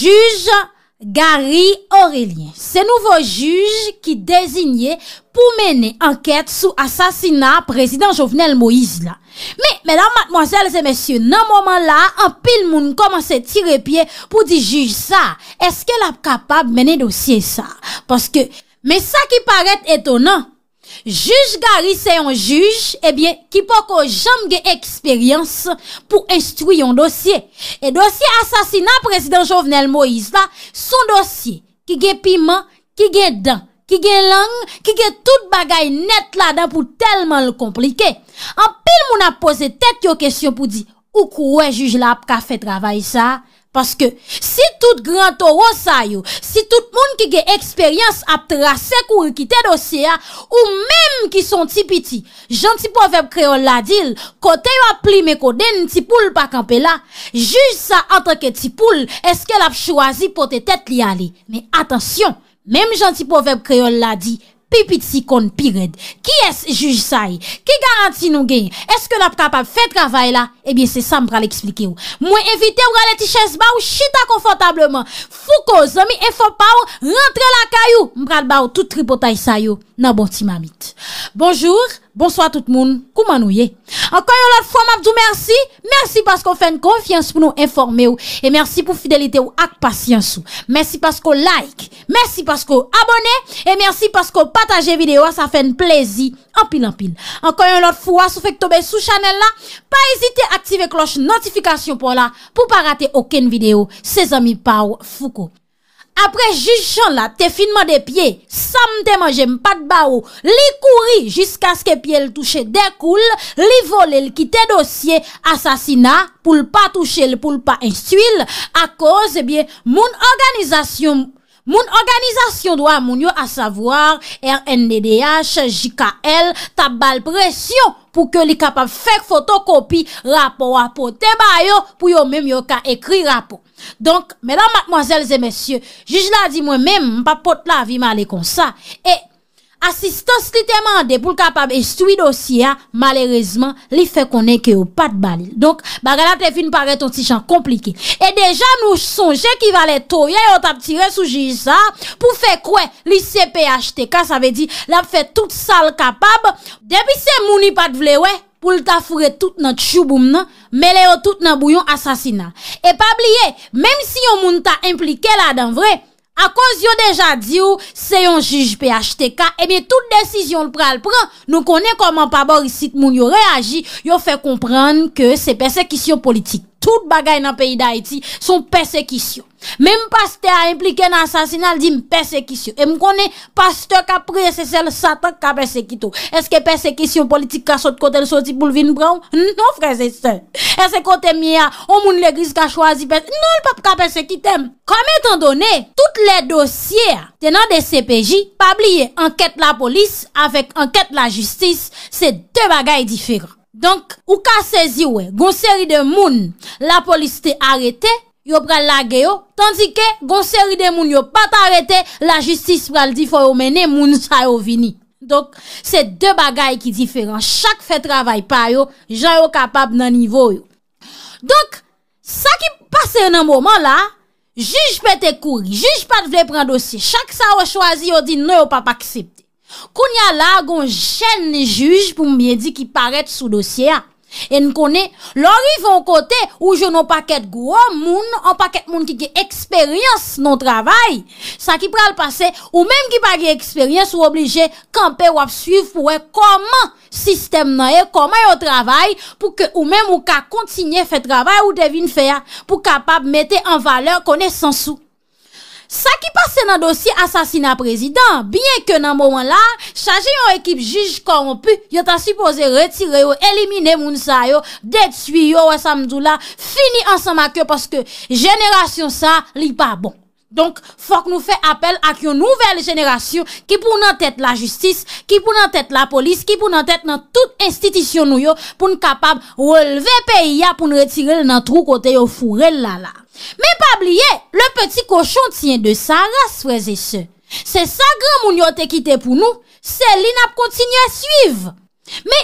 Juge Gary Aurelien, se nouvo juge ki dezignye pou mene anket sou asasina prezident Jovenel Moïse la. Me, mèdame, mademoiselles et messieurs, nan mouman la, an pil moun komanse tire pie pou di juge sa. Eske la kapab mene dosye sa? Paske, me sa ki parete etonan. Juge gari se yon juge, ebyen, ki po ko jam ge eksperyans pou instruyon dosye. E dosye asasina prezident Jovenel Moïse la, son dosye, ki ge piman, ki ge dan, ki ge lang, ki ge tout bagay net la da pou telman l'komplike. An pil moun ap pose tet yo kesyon pou di, ou kou wè juge la pou ka fe travay sa? Paske, si tout gran toro sa yo, si tout moun ki ge eksperyans ap trasek ou ki te dosye a, ou menm ki son ti piti, janti povep kreol la dil, kote yo ap pli me koden ti poul pa kampe la, juj sa atan ke ti poul, eske la ap chwazi pou te tet li ale. Menm janti povep kreol la dil, Pipit si kon pired, ki es juj say, ki garanti nou gen, eske la prapap fe travay la, ebyen se sa mpral eksplike ou. Mwen evite ou gale ti ches ba ou chita konfotableman, foko zomi e fop pa ou rentre la kay ou, mpral ba ou tout tripotay say ou, nan boti mamit. Bonjour. Bonsoy a tout moun, kouman ou ye? Ankoy yon lot fwa, mabdou, mersi. Mersi paskou fèn konfians pou nou informe ou. E mersi pou fidelite ou ak pasyans ou. Mersi paskou like. Mersi paskou abone. E mersi paskou pataje videyo. A sa fèn plezi, anpil anpil. Ankoy yon lot fwa, sou fèk tobe sou chanel la. Pa ezite aktive kloche notifikasyon pou la. Pou pa rate oken videyo. Se zami pa ou fuko. Apre jichon la, te finman de pie, sam teman jem pat barou, li kouri jiska ske pie l touche dekoul, li vole l kite dosye, asasina pou l pa touche l pou l pa instuil. A koz, moun organizasyon doa moun yo a savoar RNDDH, JKL, tabal presyon. pou ke li kapap fèk fotokopi rapo-wapo, te bayo pou yo mèm yo ka ekri rapo. Donk, mèlan matmoazèl zè mèsyè, jij la di mwen mèm, mpa pot la vi mè alè kon sa, e... Asistans li temande pou l kapab estoui dosya, malerezman li fe konen ke ou pat bali. Donk, bagala te fin pare ton si jan komplike. E deja nou sonje ki vale to, ya yo tap tire souji sa pou fe kwe li sepe achete. Kwa sa ve di la fe tout sal kapab. Depi se mouni pat vlewe pou l ta fure tout nan tchou boum nan, mele yo tout nan bouyon asasina. E pabliye, menm si yon moun ta implike la dan vreye, A konz yo deja di ou, se yon juj P.H.T.K. E eh mi tout desisyon l pral pran, nou konen koman pa bor isit moun yo reagi, yo fe kompran ke se persekisyon politik. Tout bagay nan peyi d'Haïti son persekisyon. Men m'paste a implike nan sasinal di m'persekisyon. E m'kone paste ka prese sel satan ka persekito. Eske persekisyon politik ka sot kote l'soti pou l'vin broun? Non prese sel. Ese kote miya, omoun l'eglis ka chwazi persekisyon? Non l'pap ka persekitem. Kame tan donè, tout le dosye a tenan de CPJ, pabliye anket la polis avek anket la justis, se te bagay diferan. Donk, ou ka sezi we, gonseri de moun la polisite arete, yo pral lage yo, tandike gonseri de moun yo pat arete, la jistis pral difo yo mene, moun sa yo vini. Donk, se de bagay ki diferan, chak fe travay pa yo, jan yo kapab nan nivou yo. Donk, sa ki pase nan mouman la, jij pete kouri, jij pat vle pran dosye, chak sa yo chwazi yo di nou yo pap aksepte. Koun ya la goun jen li juj pou mbyen di ki paret sou dosye a. E nou kone, lor ivan kote ou joun an paket gwo moun, an paket moun ki ki eksperyans nou travay. Sa ki pral pase, ou menm ki pa ki eksperyans ou oblije kampe wap suiv pou e koman sistem nan e, koman yo travay pou ke ou menm ou ka kontinye fe travay ou devin fe a pou kapab mette an vale konen sansou. Sa ki pase nan dosi asasina prezident, byen ke nan mouan la, chaje yon ekip juj korompu, yon ta supose retire yo, elimine moun sa yo, det suyo wa samdou la, fini ansan ma ke, paske jeneration sa li pa bon. Donk, fòk nou fè apel ak yon nouvel jeneration ki pou nan tèt la jistis, ki pou nan tèt la polis, ki pou nan tèt nan tout institisyon nou yo pou nou kapab releve peyi ya pou nou retire nan trou kote yo furel la la. Me pabliye, le peti kochon tiyen de sa ras prezese. Se sa gran moun yo te kite pou nou, se li nap kontinye a suiv. Me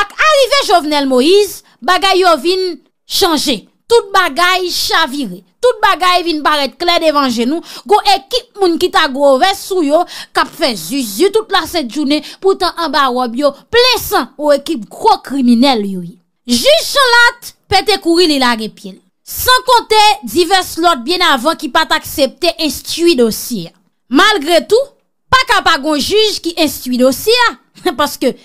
ak arive Jovenel Moïse, bagay yo vin chanje. Tout bagay chavire, tout bagay vin baret kler devan genou, go ekip moun ki ta grove sou yo, kap fe zuzu tout la set jounen, poutan anba wab yo, plesan ou ekip gro kriminel yoy. Juj chan lat, pete kouri li la repil. San konte, divers lot bien avan ki pat aksepte en stuy dosi ya. Malgre tou, pa kap agon juj ki en stuy dosi ya, paske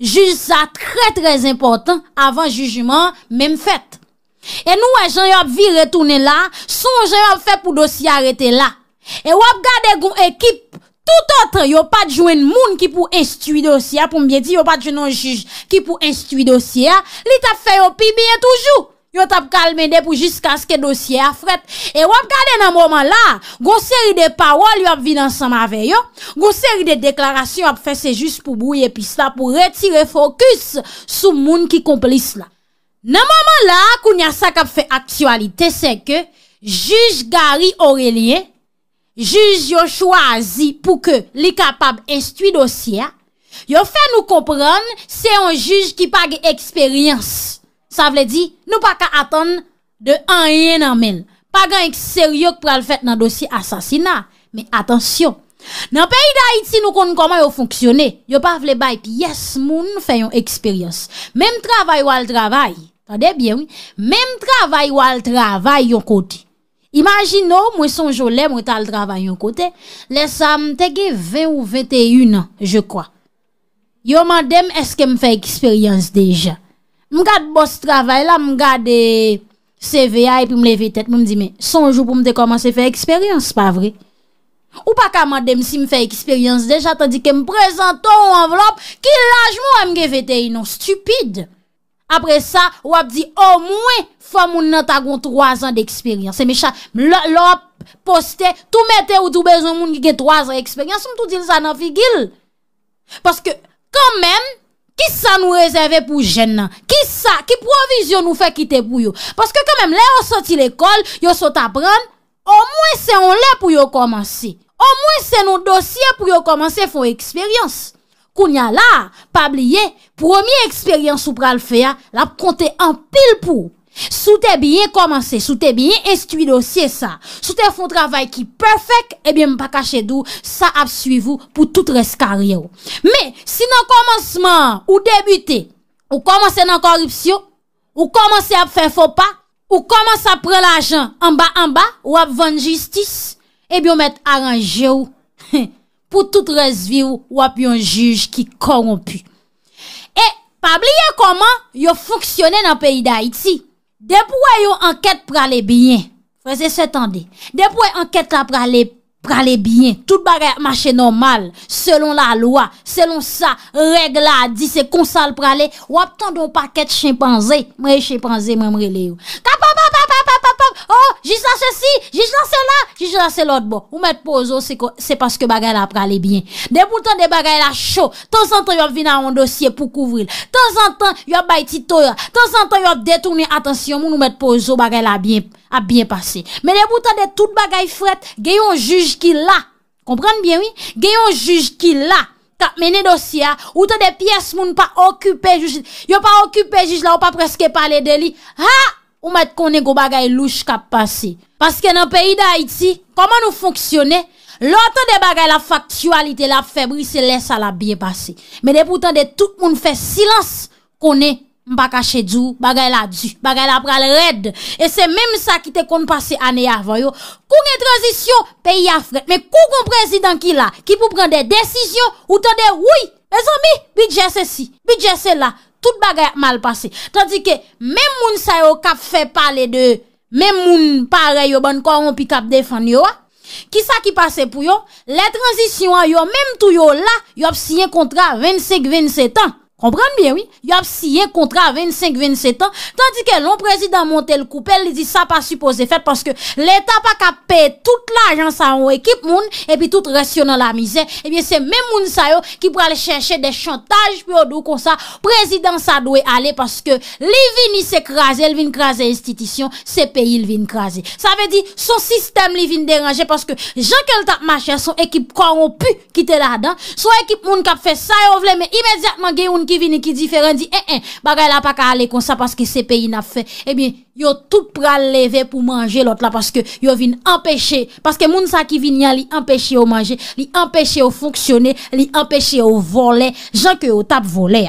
juj sa tre tre important avan jujman menm fet. E nou e jen yo ap vi retoune la Son jen yo ap fe pou dosye arete la E wap gade goun ekip Tout otre yo pat jwen moun ki pou instui dosye Pou mbiedi yo pat jwen nou juj Ki pou instui dosye Li tap fe yo pi bie toujou Yo tap kalmende pou jis kaske dosye afret E wap gade nan mouman la Gon seri de pawol yo ap vi dansan ma veyo Gon seri de deklarasyon yo ap fe se jis pou bouye Pis la pou retire fokus Sou moun ki komplis la Nan maman la kou nya sa kap fe aktualite se ke Juj Gari Aurelien Juj yo chwazi pou ke li kapab estui dosye Yo fe nou kompran se yon juj ki pa ge eksperyans Sa vle di nou pa ka atan de anye nan men Pa gen ek seryok pou al fet nan dosye asasina Men atensyon Nan peyi da iti nou kon konman yo fonksyone Yo pa vle bay pi yes moun fe yon eksperyans Mem travay wal travay Tade byen ou, men m travay ou al travay yon kote. Imagino non, mwen sonjou lè mwen tal travay yon kote, lè sa mte ge 20 ou 21 an, je kwa. Yo madem, eske m fè eksperyans dejan. M gade bòs travay la, m gade CVI pou m leve tèt, m m di men, sonjou pou m te komanse fè eksperyans, pa vre. Ou pa ka madem, si m fè eksperyans dejan, ta di ke m prezento ou an vlop, ki laj m wè m ge 21 an, non, stupide. Apre sa, wap di, o oh, mwen fwa moun nan tagon 3 an de eksperyans. Se me chan, lop, poste, tou mette ou tou bezon moun gen 3 an de eksperyans, mwen tou din zan an figil. Paske, kon men, ki sa nou rezerve pou jen nan? Ki sa, ki provizyon nou fe kite pou yo? Paske kon men, le yo soti l'ekol, yo soti apren, o mwen se on le pou yo komanse. O mwen se nou dosye pou yo komanse fwa eksperyans. Kounya la, pabliye, promye eksperyans ou pral feya, la pronte an pil pou. Sou te biye komanse, sou te biye estuido, siye sa. Sou te foun travay ki perfek, ebyen mpa kache dou, sa ap suyvou pou tout reskari yo. Me, si nan komanseman ou debyute, ou komanse nan koripsyo, ou komanse ap fe fopa, ou komanse ap pre la jan anba anba, ou ap vande jistis, ebyen mpette aranjye yo. pou tout resvi ou, wap yon juj ki korompu. E, pa bliye koman, yon foksyone nan peyi da iti. De pou wè yon anket prale byen, prese se tende. De pou wè anket la prale byen, tout bare mache normal, selon la lwa, selon sa regla di se konsal prale, wap tende ou pa ket chimpanzé, mre chimpanzé mre mre leyo. Ka pa pa, Oh, jish lan se si, jish lan se la, jish lan se lot bo. Ou met pozo, se paske bagay la prale bien. De boutan de bagay la chou, ton zantan yo vina an dosye pou kouvril. Ton zantan yo bay titoya, ton zantan yo detouni. Atensyon, moun ou met pozo, oh, bagay la a bien, a bien pase. Men de boutan de tout bagay fret, geyon juj ki la. Komprende bien, oui? Geyon juj ki la, ta mene dosya, ou te de piyes moun pa okupe juj. Yo pa okupe juj la, ou pa preske pale de li. Ha! Ha! Ou met konen go bagay louch kap pase. Paske nan peyi da Haiti, koman nou fonksyone, loutan de bagay la faktualite la febri se lesa la biye pase. Men epoutan de tout moun fè silans, konen mba kache djou, bagay la djou, bagay la pral red. E se menm sa ki te kon pase ane avan yo. Kou gen tranzisyon, peyi afret. Men kou kon prezident ki la, ki pou pran de desisyon, ou ton de woui, e zan mi, bidjese si, bidjese la. tout bagay ap mal pase. Tanti ke, mem moun sa yo kap fe pale de, mem moun pare yo ban koron pi kap defan yo a, ki sa ki pase pou yo, le transisyon yo, mem tou yo la, yo ap sinye kontra 25-27 an. Komprende bien, oui? Yo ap siye kontra 25-27 ans Tandikè loun prezident montè l'koupe El li di sa pa supposè fèt Paske l'Etat pa kapè Tout l'agen sa ou ekip moun Epi tout rasyon nan la mizè Ebyen se men moun sayo Ki pou alè chenche de chantaj Pe ou dou konsa Prezident sa douè ale Paske li vin y se krasè Li vin krasè institisyon Se peyi li vin krasè Sa ve di son sistem li vin deranje Paske jankèl tap ma chè Son ekip kwa ou pu kite la dan Son ekip moun kap fè sayo vle Me imediatman geyoun Ki vini ki difer en di E eh, en eh, bagay la pa ka ale kon sa Paske se peyi na fe E bin yo tou pral leve pou manje lot la Paske yo vini empeshe Paske moun sa ki vini a li empeshe o manje Li empeshe o fonksyone Li empeshe o vole Janke o tap vole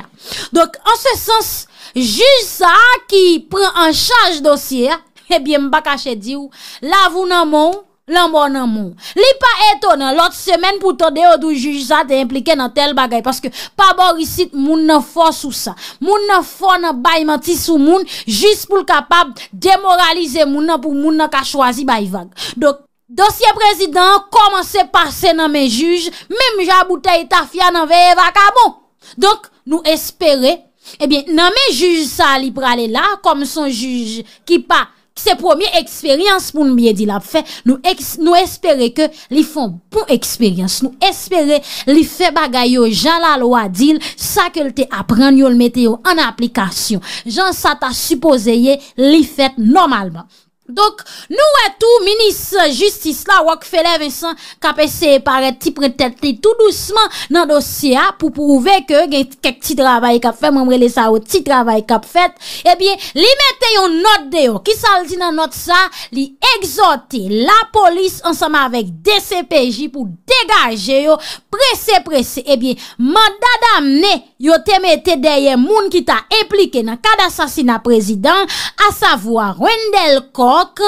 Donk an se sens Ju sa ki pren an chaj dosye E eh, bin mba kache di ou La vounan moun Lan bon nan moun Li pa eto nan lot semen pou tonde Ou dou juj sa te implike nan tel bagay Paske pa borisit moun nan fò sou sa Moun nan fò nan bay mati sou moun Jis pou l kapab demoralize moun nan Pou moun nan ka chwazi bay vag Dok dosye prezident Koman se pase nan men juj Mem jaboute etafia nan ve evaka moun Dok nou espere Ebyen eh nan men juj sa li prale la Kom son juj ki pa Se promye eksperyans pou nou mye di la fe, nou espere ke li fon pou bon eksperyans. Nou espere li fe bagay yo jan la lo a dil sa ke lte apren yo lmete yo an aplikasyon. Jan sa ta supposeye li fet normalman. Donk nou etou, minis justis la wak fele ve san kapese pare ti prentete tout lousman nan dosye a pou prouve ke kek ti travay kap fe, mwen brele sa ou ti travay kap fet. Ebyen, li mette yon not de yo, ki sal di nan not sa, li exote la polis ansama vek DCPJ pou degaje yo, prese prese, ebyen, eh mandada mne yon. Yo teme te deye moun ki ta implike na kad asasina prezident A savo a Rwendel Kok,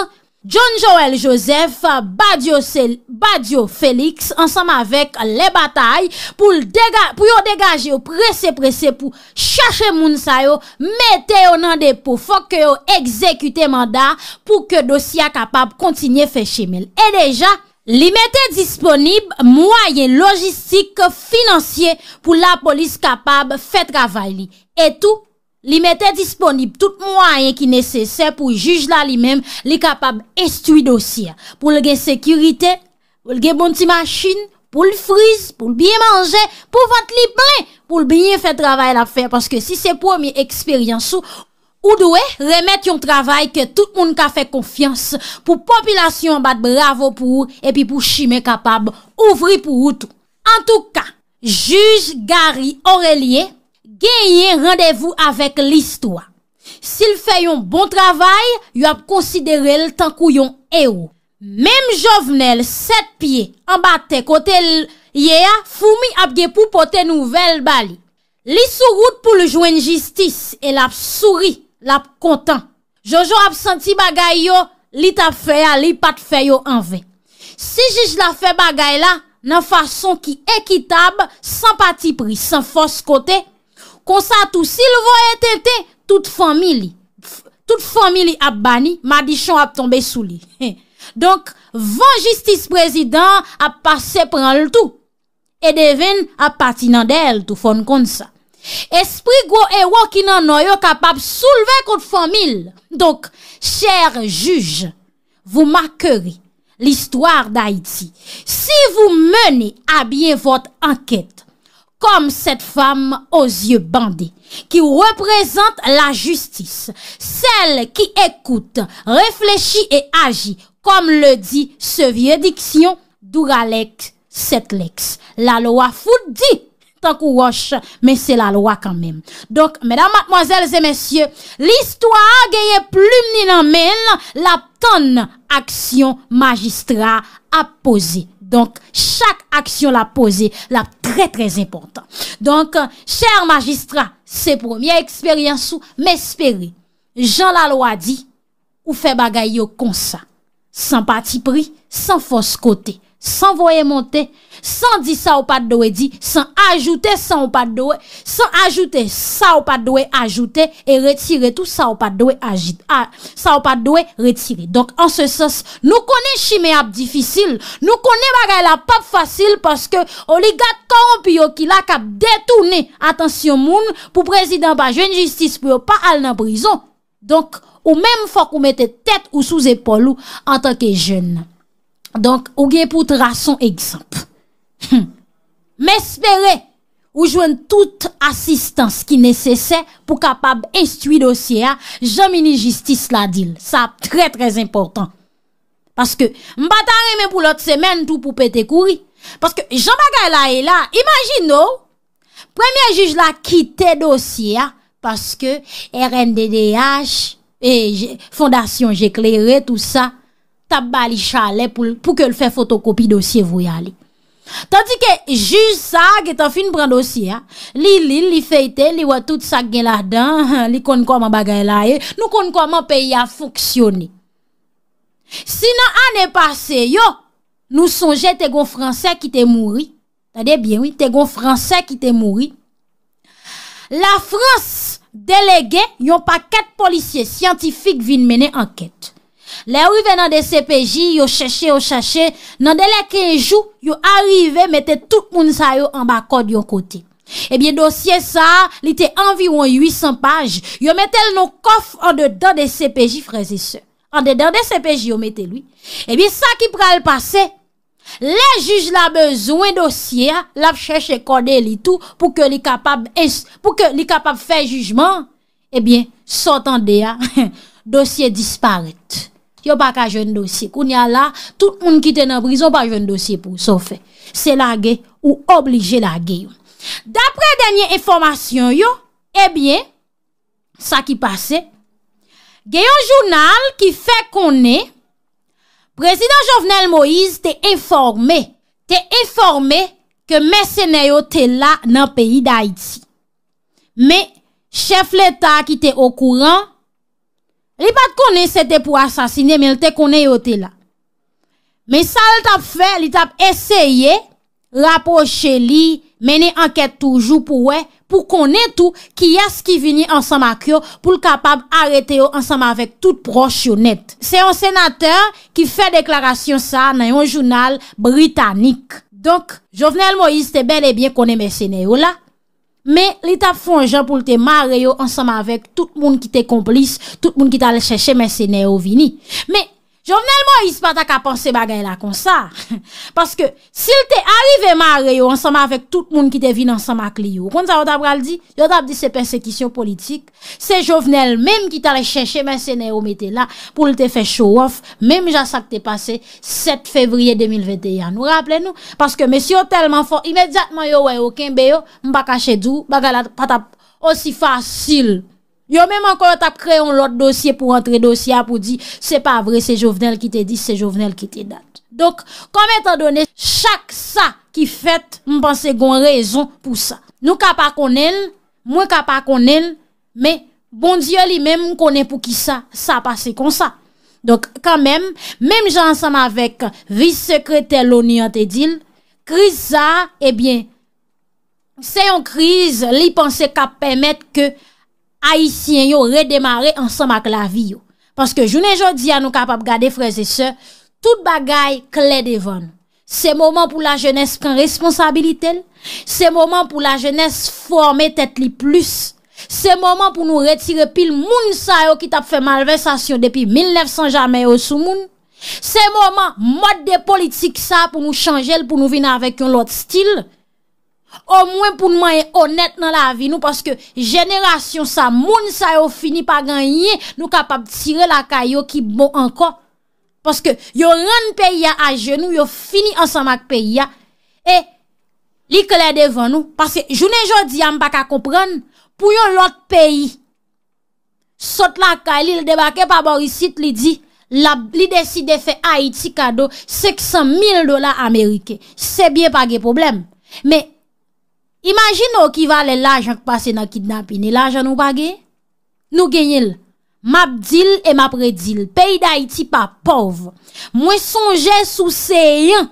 John Joel Joseph, Badio Felix Ansama vek le batay pou yo degaje ou prese prese pou chache moun sayo Mete yo nan depo, fok yo ekzekute manda pou ke dosya kapap kontinye feche mel E deja Li mette disponib mwayen logistik finansye pou la polis kapab fè travay li. Etou, li mette disponib tout mwayen ki nesesè pou juj la li menm li kapab estwi dosye. Pou li gen sekurite, pou li gen bonti masjin, pou li friz, pou li bien manje, pou vat li plen, pou li bien fè travay la fè. Paske si se promi eksperyansou... Ou doè remèt yon travay ke tout moun ka fèk konfians pou populasyon bat bravo pou ou epi pou chimè kapab ouvri pou ou tou. An tou ka, juj Gari Aurelie gen yon randevou avèk l'istwa. Sil fè yon bon travay, yon ap konsidere l tan kou yon erou. Mem jovenel set piye ambate kote l yeya foumi ap gepou pote nouvel bali. Li sou roud pou l jouen jistis el ap souri. La kontan Jojo ap santi bagay yo Li tap feya, li pat feyo anve Si jish la fe bagay la Nan fason ki ekitab San pati pri, san fos kote Konsa tou sil vo etete Tout fomili Tout fomili ap bani Madichon ap tombe souli Donk van jistis prezident A pase pran l tou E deven ap pati nan del Tou fon kon sa Esprit gros héros qui n'en a capable soulever contre famille. Donc, cher juge vous marquerez l'histoire d'Haïti. Si vous menez à bien votre enquête, comme cette femme aux yeux bandés, qui représente la justice, celle qui écoute, réfléchit et agit, comme le dit ce vieux diction d'Ouralek Setlex. La loi fout dit Tan kou roche, men se la loi kanmen. Donk, mèdam matmoazèl zè mèsyè, li stwa gèye ploum ni nan men, la ton aksyon magistra ap pose. Donk, chak aksyon la pose, la pre-trez importan. Donk, chèr magistra, se promye eksperyansou, mèspere, jan la loi di, ou fè bagay yo konsa. San pati pri, san fos kote. San voye monte, san di sa ou pat doye di, san ajoute sa ou pat doye, san ajoute sa ou pat doye ajoute e retire tou sa ou pat doye retire. Donk an se sos nou konen chime ap difisil, nou konen bagay la pap fasil paske oligat koron piyo ki la kap detounen. Atensyon moun pou prezident ba jen justice piyo pa al nan prizon. Donk ou menm fok ou mette tet ou sou zepolu an tanke jen nan. Donk, ou gen pou tra son eksemp. Men hm. espere ou jwen tout asistans ki nesese pou kapab estui dosye a, jomini jistis la dil. Sa, tre tre important. Paske, mba ta remen pou lot semen, tou pou pete kouri. Paske, jomaga la e la, imagino, premye juj la kite dosye a, paske, RNDDH, e Fondasyon Jeklere, tout sa, ta bali chale pou ke l fè fotokopi dosye vou yali. Tadi ke ju sa ge ta fin pran dosye, ah, li li li feyte, li wotout sa gen la dan, li kon kon man bagay la e, nou kon kon man peyi a foksyone. Sinan ane pase yo, nou sonje te gon franse ki te mouri, ta de bien oui, te gon franse ki te mouri, la franse delege yon pa ket polisye siyantifik vin mene anket. Le ouve nan de CPJ, yo chache, yo chache, nan de la kejou, yo arrive, mette tout moun sayo an ba kode yo kote. Ebyen dosye sa, li te anviron 800 paj, yo mette l nou kof an de dan de CPJ freze se. An de dan de CPJ yo mette lui. Ebyen eh sa ki pral pase, le juj la bezwen dosye, la chache kode li tou, pou ke li kapab fè jujman, ebyen son tande ya dosye disparite. Yo pa ka jwen dosye. Koun ya la, tout moun ki te nan brison pa jwen dosye pou sou fe. Se la ge ou oblije la ge yo. Dapre denye informasyon yo, ebyen, sa ki pase, geyon jounal ki fe konen, Prezident Jovenel Moïse te informe, te informe ke mè sène yo te la nan peyi da iti. Me, chef l'Etat ki te okouran, Li pa konen se te pou asasine, men te konen yo te la. Men sa li tap fè, li tap eseye, rapoche li, meni anket toujou pou we, pou konen tou ki yas ki vini ansam ak yo pou l kapab arete yo ansam avèk tout proche yo net. Se yon senateur ki fè deklarasyon sa nan yon jounal britanik. Donk, Jovenel Moïse te ben e bien konen mè sene yo la. Men, li ta fon jan pou te mare yo ansanman vek tout moun ki te komplis, tout moun ki ta le chèche mè sè nè yo vini. Men, Jovenel mo yis pata ka panse bagay la kon sa. Paske, sil te arrive mare yo ansama avèk tout moun ki te vin ansama akli yo. Kon sa yo tab ral di, yo tab di se persekisyon politik. Se jovenel menm ki tale chèche mè senè yo mette la pou li te fè show off. Menm jan sa ki te pase 7 fevriye 2021. Ou rapple nou, paske mè si yo telman fon imedjatman yo wè yo kenbe yo. M baka chèdou, bagay la pata osi fasil. Yo mèm an kon tap kre yon lot dosye pou rentre dosya pou di, se pa vre se jovenel ki te di, se jovenel ki te dat. Dok, kon mèm tan donè, chak sa ki fèt, mwen panse kon rezon pou sa. Nou ka pa konen, mwen ka pa konen, mè, bon diyo li mèm mwen konen pou ki sa, sa pase kon sa. Dok, kan mèm, mèm jan ansanm avèk vice-sekreter louni an te din, kriz sa, ebyen, eh se yon kriz li panse ka pèmèt ke... Ayisyen yo redemare ansam ak la vi yo Paske jounen jodi an nou kapap gade freze se Tout bagay kle devon Se moman pou la jenes pren responsabiliten Se moman pou la jenes forme tet li plus Se moman pou nou retire pil moun sa yo ki tap fe malve sasyon depi 1900 jamen yo sou moun Se moman mod de politik sa pou nou chanjel pou nou vina avek yon lot stil Ou mwen pou nou manye onet nan la vi nou Paske jenerasyon sa moun Sa yo fini pa ganye Nou kapap tire la kayo ki bon anko Paske yo ren peya a jenou Yo fini ansama k peya E Li kle devan nou Paske jounen jodi am pa ka kompran Pou yon lot peyi Sot la kayo li debake pa borisit Li di Li deside fe Haiti kado Seksan mil dola Amerike Se bie pa ge problem Me Imagin nou ki va lè l'ajan k'pase nan kidnapine, l'ajan nou bagè? Nou genyèl, map dil e map redil, peyi da iti pa pov. Mwen sonje sou seyen,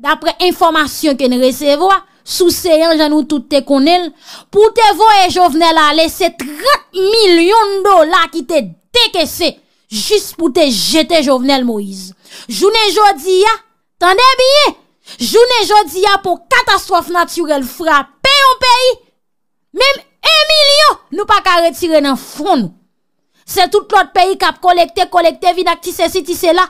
dapre informasyon ke nre sevo, sou seyen jan nou tout te konel, pou te vo e eh, jovenel a lese 30 milyon do la ki te dekesè, jis pou te jete jovenel Moïse. Jounen jodi ya, tan de biye, Jounen jodi ya pou katastrofe naturel frapè yon peyi, mèm 1 milyon nou pa ka retire nan foun nou. Se tout lot peyi kap kolekte, kolekte, vinak tise, tise la,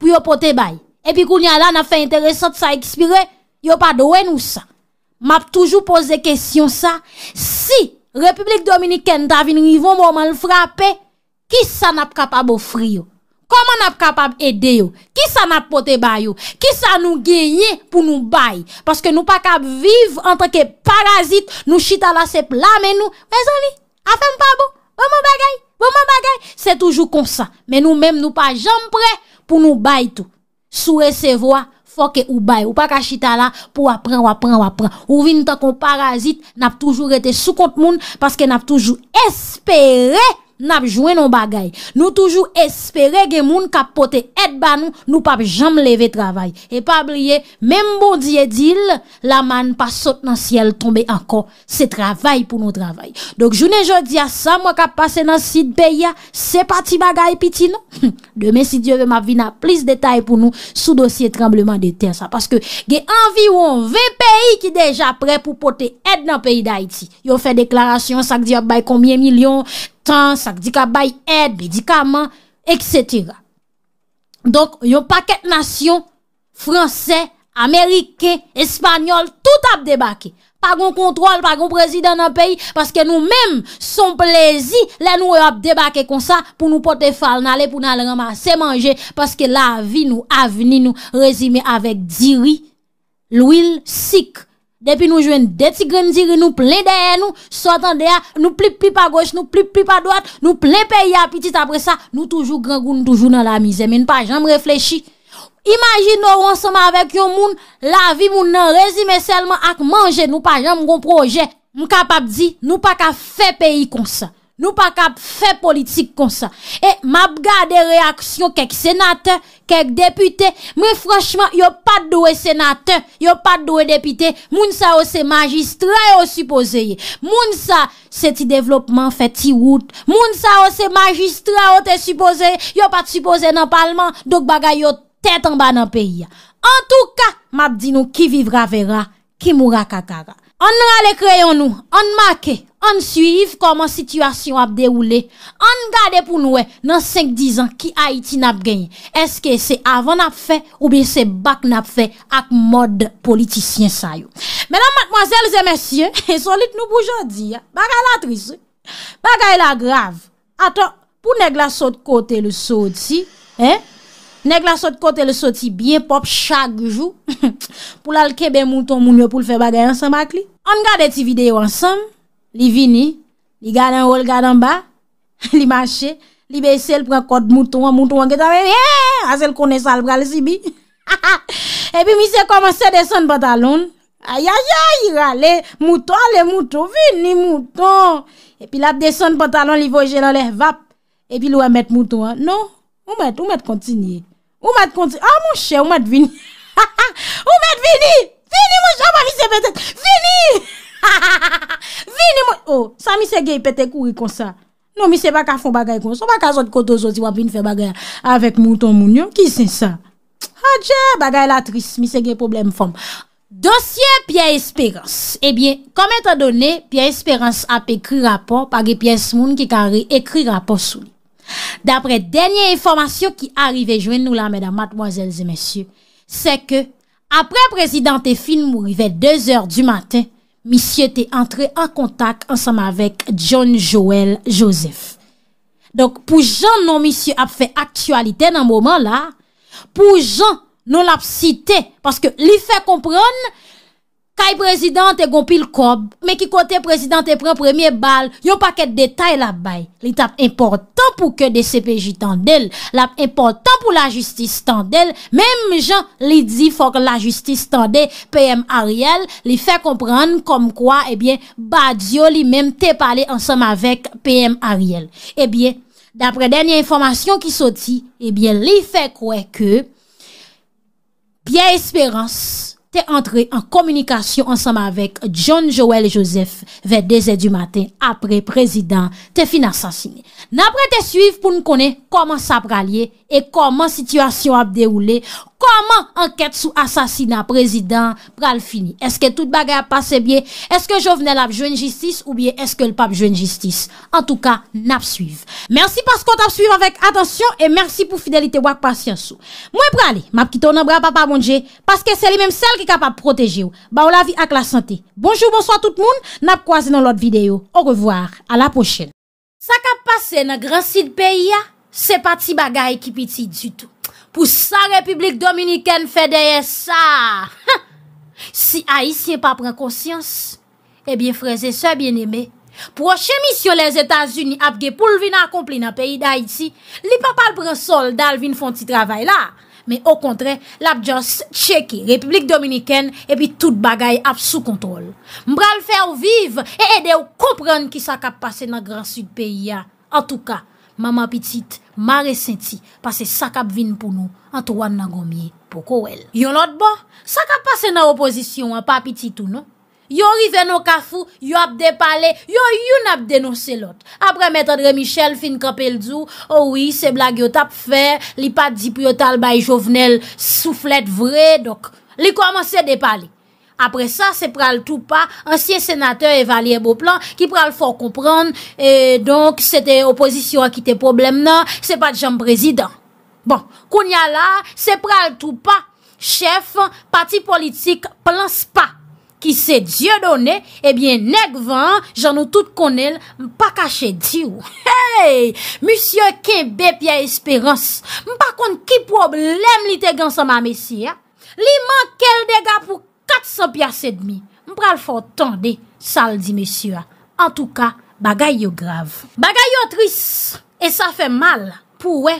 pou yo pote bay. Epi koulyan la na fè interesant sa ekspire, yo pa doè nou sa. Map toujou pose kesyon sa, si Republik Dominikenda vin rivon mouman frapè, ki sa nap kap abofri yo? Koman ap kapab ede yo? Ki sa nap pote bay yo? Ki sa nou genye pou nou bay? Paske nou pa kap viv an tanke parazit. Nou chitala sep la men nou. Bezoni, afe mpa bo. Ou mwa bagay, ou mwa bagay. Se toujou kon sa. Men nou menm nou pa jom pre pou nou bay tou. Sou e se voa, fok e ou bay. Ou pa ka chitala pou wapren, wapren, wapren. Ou vin tan kon parazit nap toujou rete sou kont moun. Paske nap toujou espere bay. N apjouen nou bagay. Nou toujou espere gen moun kap pote et ban nou, nou pap jam leve travay. E pap liye, menm bon diye dil, la man pa sot nan siel tombe anko, se travay pou nou travay. Dok jounen jodi a sa mwen kap pase nan sit beya, se pati bagay piti nou. Demen si diyo ve ma vi nan plis detay pou nou, sou dosye trembleman de tersa. Paske gen anvi won ve peyi ki deja pre pou pote et nan peyi da iti. Yo fe deklarasyon sak diyo bay kombye milyon, Sak di ka bay et, bedikaman, etc Donk yon paket nasyon Fransè, Amerike, Espanyol Tout ap debake Pag yon kontrol, pag yon prezident nan peyi Paske nou men son plezi Le nou ap debake konsa Pou nou pote fal nale pou nale ramase manje Paske la vi nou avini nou rezime avèk diwi Lou il sik Depi nou jwen deti grenziri nou plen dehè nou, sotan dehè, nou plip pi pa goch, nou plip pi pa doat, nou plen peyi apitit apre sa, nou toujou grenziri, nou toujou nan la mizè, men nou pa jenm reflechi. Imagin nou ronsama avek yon moun, la vi moun nan rezime selman ak manje, nou pa jenm gon proje, nou kapap di, nou pa ka fe peyi konsa. Nou pa kap fè politik kon sa. E map ga de reaksyon kek senatè, kek deputè. Men franchman, yo pat doè senatè, yo pat doè deputè. Moun sa o se magistra yo supposeye. Moun sa se ti devlopman fè ti wout. Moun sa o se magistra yo te supposeye. Yo pat suppose nan palman, dok baga yo tèt an ba nan peyi ya. An tou ka, map di nou ki vivra vera, ki moura kakara. An nan ale kreyon nou, an makè. An suyif koman situasyon ap deroule. An gade pou noue nan 5-10 an ki Haiti nap genye. Eske se avan ap fe ou bi se bak nap fe ak mod politisyen sayo. Menan matmoazelze mesye, solit nou boujandiya. Bagay la trisyon. Bagay la grav. Aton, pou neg la sot kote le soti. Neg la sot kote le soti biye pop chag jou. Pou lal kebe mouton moun yo pou lfe bagay ansan bak li. An gade ti video ansanm. Li vini, li gade an ou, li gade an ba, li mache, li besel, prekot mouton an, mouton an, kèta mè, eh, eh, asèl konè salb kèl si bi. E pi mi se komanse desen patalon. Ayayayay, mouton, mouton, vini mouton. E pi la desen patalon li vojè lan lè vap, e pi louè met mouton an. Non, ou met, ou met kontinye. Ou met kontinye, a ah, moun che, ou met vini. Ou met vini, vini moun che, a moun che, vini. Ha ha ha ha ha ha. Vin не moun. Oh. Sa mi se geny pete kou re konsa. Non mi se ba ka foun bagay konsa. Ba ka zon kou dozo zi wap in fè bagay. Avek moun ton moun yon. Ki se sa. Ha dje bagay la tris. Mi se geny problem foun. Dosye Piè Esperance. Ebyen, kom eto donè Piè Esperance ap ekri rapor page Piè Smoun ki kare ekri rapor sou. Dapre denye informasyon ki arive jwen nou la medan mwen zelze moun. Se ke apre prezidenti fin moun mou rive 2 or du matin. monsieur était entré en contact ensemble avec John Joel Joseph. Donc, pour Jean, non, monsieur a fait actualité dans le moment là. Pour Jean, non l'a cité parce que lui fait comprendre ka y prezident te gompil kob, me ki kote prezident te pren premye bal, yon paket detay la bay. Li tap importan pou ke de CPJ tan del, lap importan pou la justice tan del, menm jan li di fok la justice tan del, PM Ariel li fe kompran kom kwa, ebyen, ba diyo li menm te pale ansam avek PM Ariel. Ebyen, dapre denye informasyon ki soti, ebyen, li fe kwe ke, piye esperans, te entre en komunikasyon ansama vek John Joel Joseph vek dese di maten apre prezident te fin asasine. Na apre te suive pou nou konen koman sa pralye e koman situasyon ap deroule Koman anket sou asasina prezident pral fini? Eske tout bagay ap pase bie? Eske jovenel ap jwen jistis? Ou bie eske l pa ap jwen jistis? En tou ka, nap suive. Mersi pas kon tap suive avèk atensyon e mersi pou fidelite wak pasyansou. Mwen prale, map ki ton anbra pa pa mounje paske se li menm sel ki kap ap proteje ou. Ba ou la vi ak la sante. Bonjou, bonsoit tout moun, nap kwaze nan lot videyo. Ou revoar, a la pochene. Sa kap pase nan gran sil peyi ya, se pa ti bagay ki piti du tout. Pou sa Republik Dominikèn fè deye sa. Si Aïsye pa pren konsyans, ebyen eh freze se bien eme. Proche misyon les Etats-Unis apge pou lvin akompli nan peyi d'Aïsi, li pa pal pren sol dal vin fon ti travay la. Me o kontre, l ap just cheke Republik Dominikèn epi tout bagay ap sou kontrol. Mbra l fè ou vive, e ede ou kompren ki sa kap pase nan gran sud peyi ya. An tou ka, Mama pitit, mare senti, pase sakap vin pou nou an to an nan gomye pou kowel. Yon lot bon, sakap pase nan opozisyon an pa pitit ou non. Yon rive nou kafou, yon ap depale, yon yon ap denose lot. Apre metadre Michel fin kapel zou, oh oui se blag yo tap fe, li pat di pyo tal bay jovenel, souflet vre dok. Li kwa manse depalik. apre sa, se pral tou pa, ansye senatè evalye bo plan, ki pral fòr kompran, e donk, se te opozisyon akite problem nan, se pat jom prezidant. Bon, koun ya la, se pral tou pa, chef, pati politik, plans pa, ki se djè donè, ebyen, negvan, jan nou tout konel, mpa kache diw. Hey, msye ke bèp ya esperans, mpa kon ki problem li te gansan ma mesi, eh? li mankel dega pou 400 piase demi, mpral fò tonde, sal di mesywa. An tou ka, bagay yo grav. Bagay yo tris, e sa fè mal pou wè.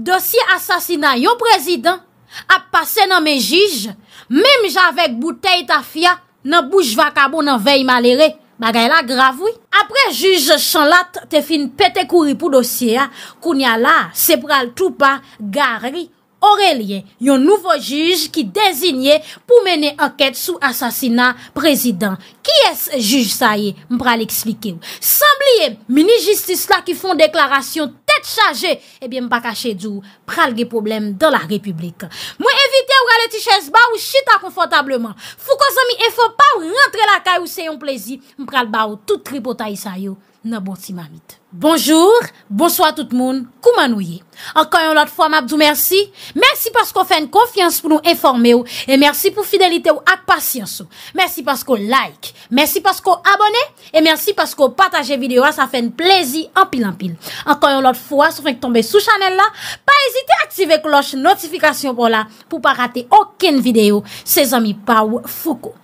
Dosye asasina yo prezident, ap pase nan me jige, mèm javek boutei ta fia nan bouj vakabo nan vey malere. Bagay la grav wè. Apre jige chanlat, te fin pete kouri pou dosye ya, koun ya la se pral toupa garri. Aurelien, yon nouvo juj ki dezinye pou mene anket sou asasina prezident. Ki es juj sa ye? Mpral ekslike ou. Samblie, mini-justis eh la ki fon deklarasyon, tete chaje, ebyen mpa kache djou pral ge probleme do la republik. Mwen evite ou gale ti ches ba ou chita konfortableman. Fou ko zomi e fò pa ou rentre la kay ou se yon plezi, mpral ba ou tout tripotay sa yo. Nan boti mamit. Bonjour, bonsoi tout moun, kouman wye. Ankan yon lot fwa mabdou mersi. Mersi paskou fè n konfians pou nou informe ou. E mersi pou fidelite ou ak pasyans ou. Mersi paskou like. Mersi paskou abone. E mersi paskou pataje videyo a sa fè n plezi anpil anpil. Ankan yon lot fwa sou fèk tombe sou chanel la. Pa ezite aktive kloche notifikasyon pou la. Pou pa rate oken videyo se zami pa ou foko.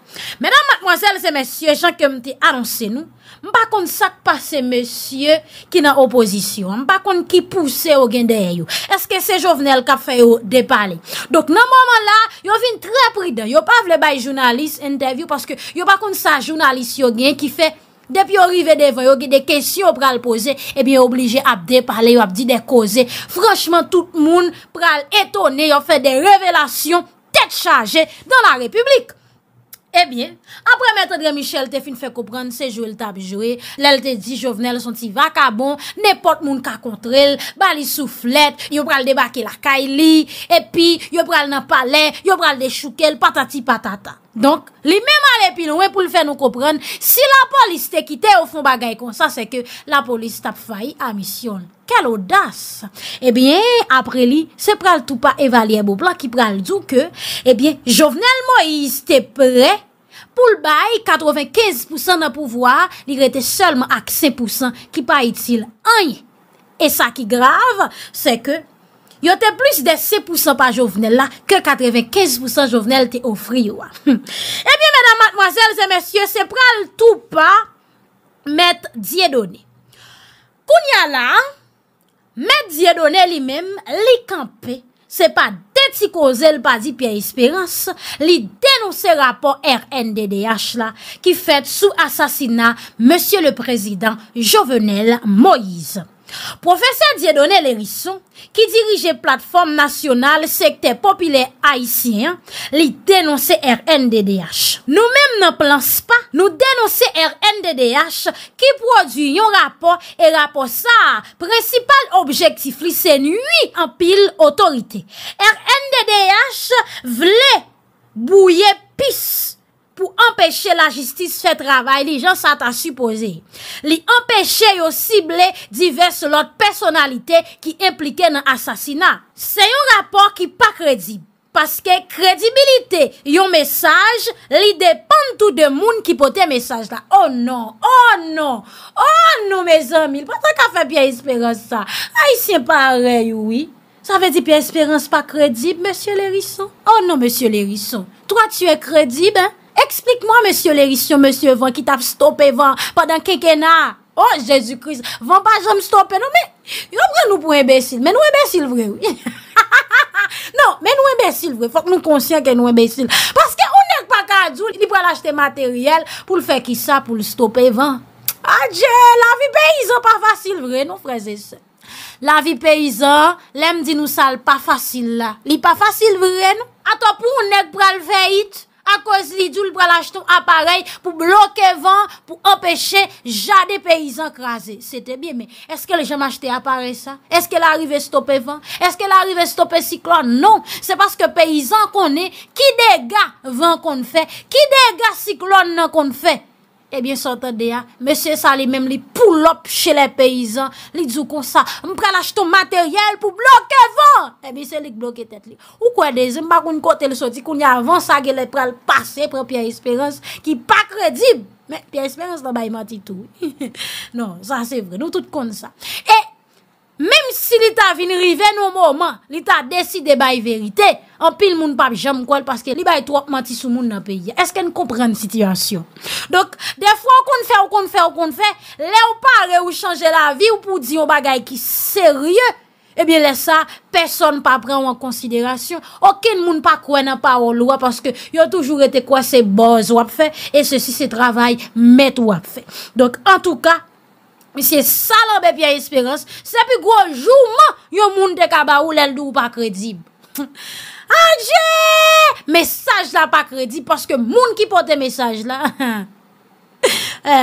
Menan matmozèl se mèsyè, jankèm te aronsè nou Mpa kon sak pa se mèsyè ki nan oposisyon Mpa kon ki pousse yo gen deye yo Eske se jovenel ka fè yo depale Dok nan mwaman la, yo vin trè pridè Yo pa vle bay jounalist, interview Paske yo pa kon sa jounalist yo gen ki fè Depi yo rive devè, yo gen de kesyon pral pose Ebyen oblige ap depale, yo ap di dekose Franschman tout moun pral etone Yo fè de revelasyon, tèt chage Dan la republik Ebyen, eh apre mètre Dremichel te fin fè koupran se jowe l tabi jowe, lèl te di jovenel son ti vakabon, nepot moun ka kontrel, bali souflet, yobral de bakè la kaili, epi yobral nan palè, yobral de choukel, patati patata. Donk, li menman le pilon we pou le fè nou kopren, si la polis te kite ou fon bagay kon, sa se ke la polis tap fay amisyon. Kel odas! Ebyen, eh apre li, se pral tou pa evalye bou plan ki pral djou ke, ebyen, eh jovenel mo yi ste pre, pou l bay, 95% nan pouvwa, li rete selman ak 5% ki pay itil any. E sa ki grav, se ke, Yo te plis de 7% pa jovenel la ke 95% jovenel te ofri yo a. E biye, mèdam, mwazèl, zè, mèsyè, se pral tou pa mèd diè donè. Koun ya la, mèd diè donè li mèm, li kampe, se pa deti ko zèl pa di piè isperans, li denonsè rapor RNDDH la ki fèt sou asasina mèsyè le prezidant jovenel Moïse. Profeseur Diedonel Eriçon, ki dirije platforme nasyonal sekte popile haisyen, li denonsè RNDDH. Nou mèm nan plans pa, nou denonsè RNDDH ki produyon rapor e rapor sa. Principal objektif li se nui anpil otorite. RNDDH vle bouye pis. ou empèche la jistise fè travèl, li jan sa ta suppose. Li empèche yo sible divers lòt personalite ki implike nan asasina. Se yon rapò ki pa kredib, paske kredibilite. Yon mesaj, li depan tout demoun ki pote mesaj la. Oh non, oh non, oh non, me zanmil, patra ka fè pi espérans sa? Ay, si yon parey, oui. Sa fè di pi espérans pa kredib, Monsie Lerisson? Oh non, Monsie Lerisson, toi tu è kredib, hein? Eksplik mwen, monsye lerisyon, monsye van ki taf stopè van padan kekena. Oh, Jezu kriz, van pa jom stopè. Non, men, yon pre nou pou embesil. Men nou embesil vre. Non, men nou embesil vre. Fok nou konsyen ke nou embesil. Paske ou nèk pa kajou, li pre l'achete materyel pou l'fè ki sa pou l'stopè van. Adje, la vi peyizan pa fasil vre, nou freze se. La vi peyizan, lèm di nou sal pa fasil la. Li pa fasil vre, nou. Ata pou ou nèk pre l'fè ite? Akoz li djoul pral achete aparey pou bloke van pou empeshe jade peyizan krasen. Se te bie men, eske le jem achete aparey sa? Eske la arrive stoppe van? Eske la arrive stoppe siklon? Non, se paske peyizan konen ki dega van konen fe, ki dega siklon nan konen fe. Ebyen sot an de ya, mese sa li mem li pou lop che le peyizan, li djou kon sa, mpre lach ton materyel pou bloke van, ebyen se li k bloke tet li. Ou kwa de zi mba koun kote le soti koun ya van sa ge le prel pase pre Pia Esperance ki pa kredib, men Pia Esperance la bay mati tou. Non, sa se vre, nou tout kon sa. Mem si li ta vin riven ou mouman, li ta deside bay verite, an pil moun pa bijan mkwel, paske li bay trok mati sou moun na peye. Eske n kompren sityasyon. Dok, defwa ou kon fè, ou kon fè, ou kon fè, le ou pare ou chanje la vi, ou pou di yo bagay ki serye, ebyen lesa, peson pa pren wak konsiderasyon, oken moun pa kwen apawol wap, paske yo toujou rete kwa se boz wap fè, e se si se travay met wap fè. Dok, an touka, misye salan bep ya espirans, sepi gwojouman, yo moun dekaba ou lel dou pa kredib. Anje! Mesaj la pa kredib, paske moun ki pote mesaj la.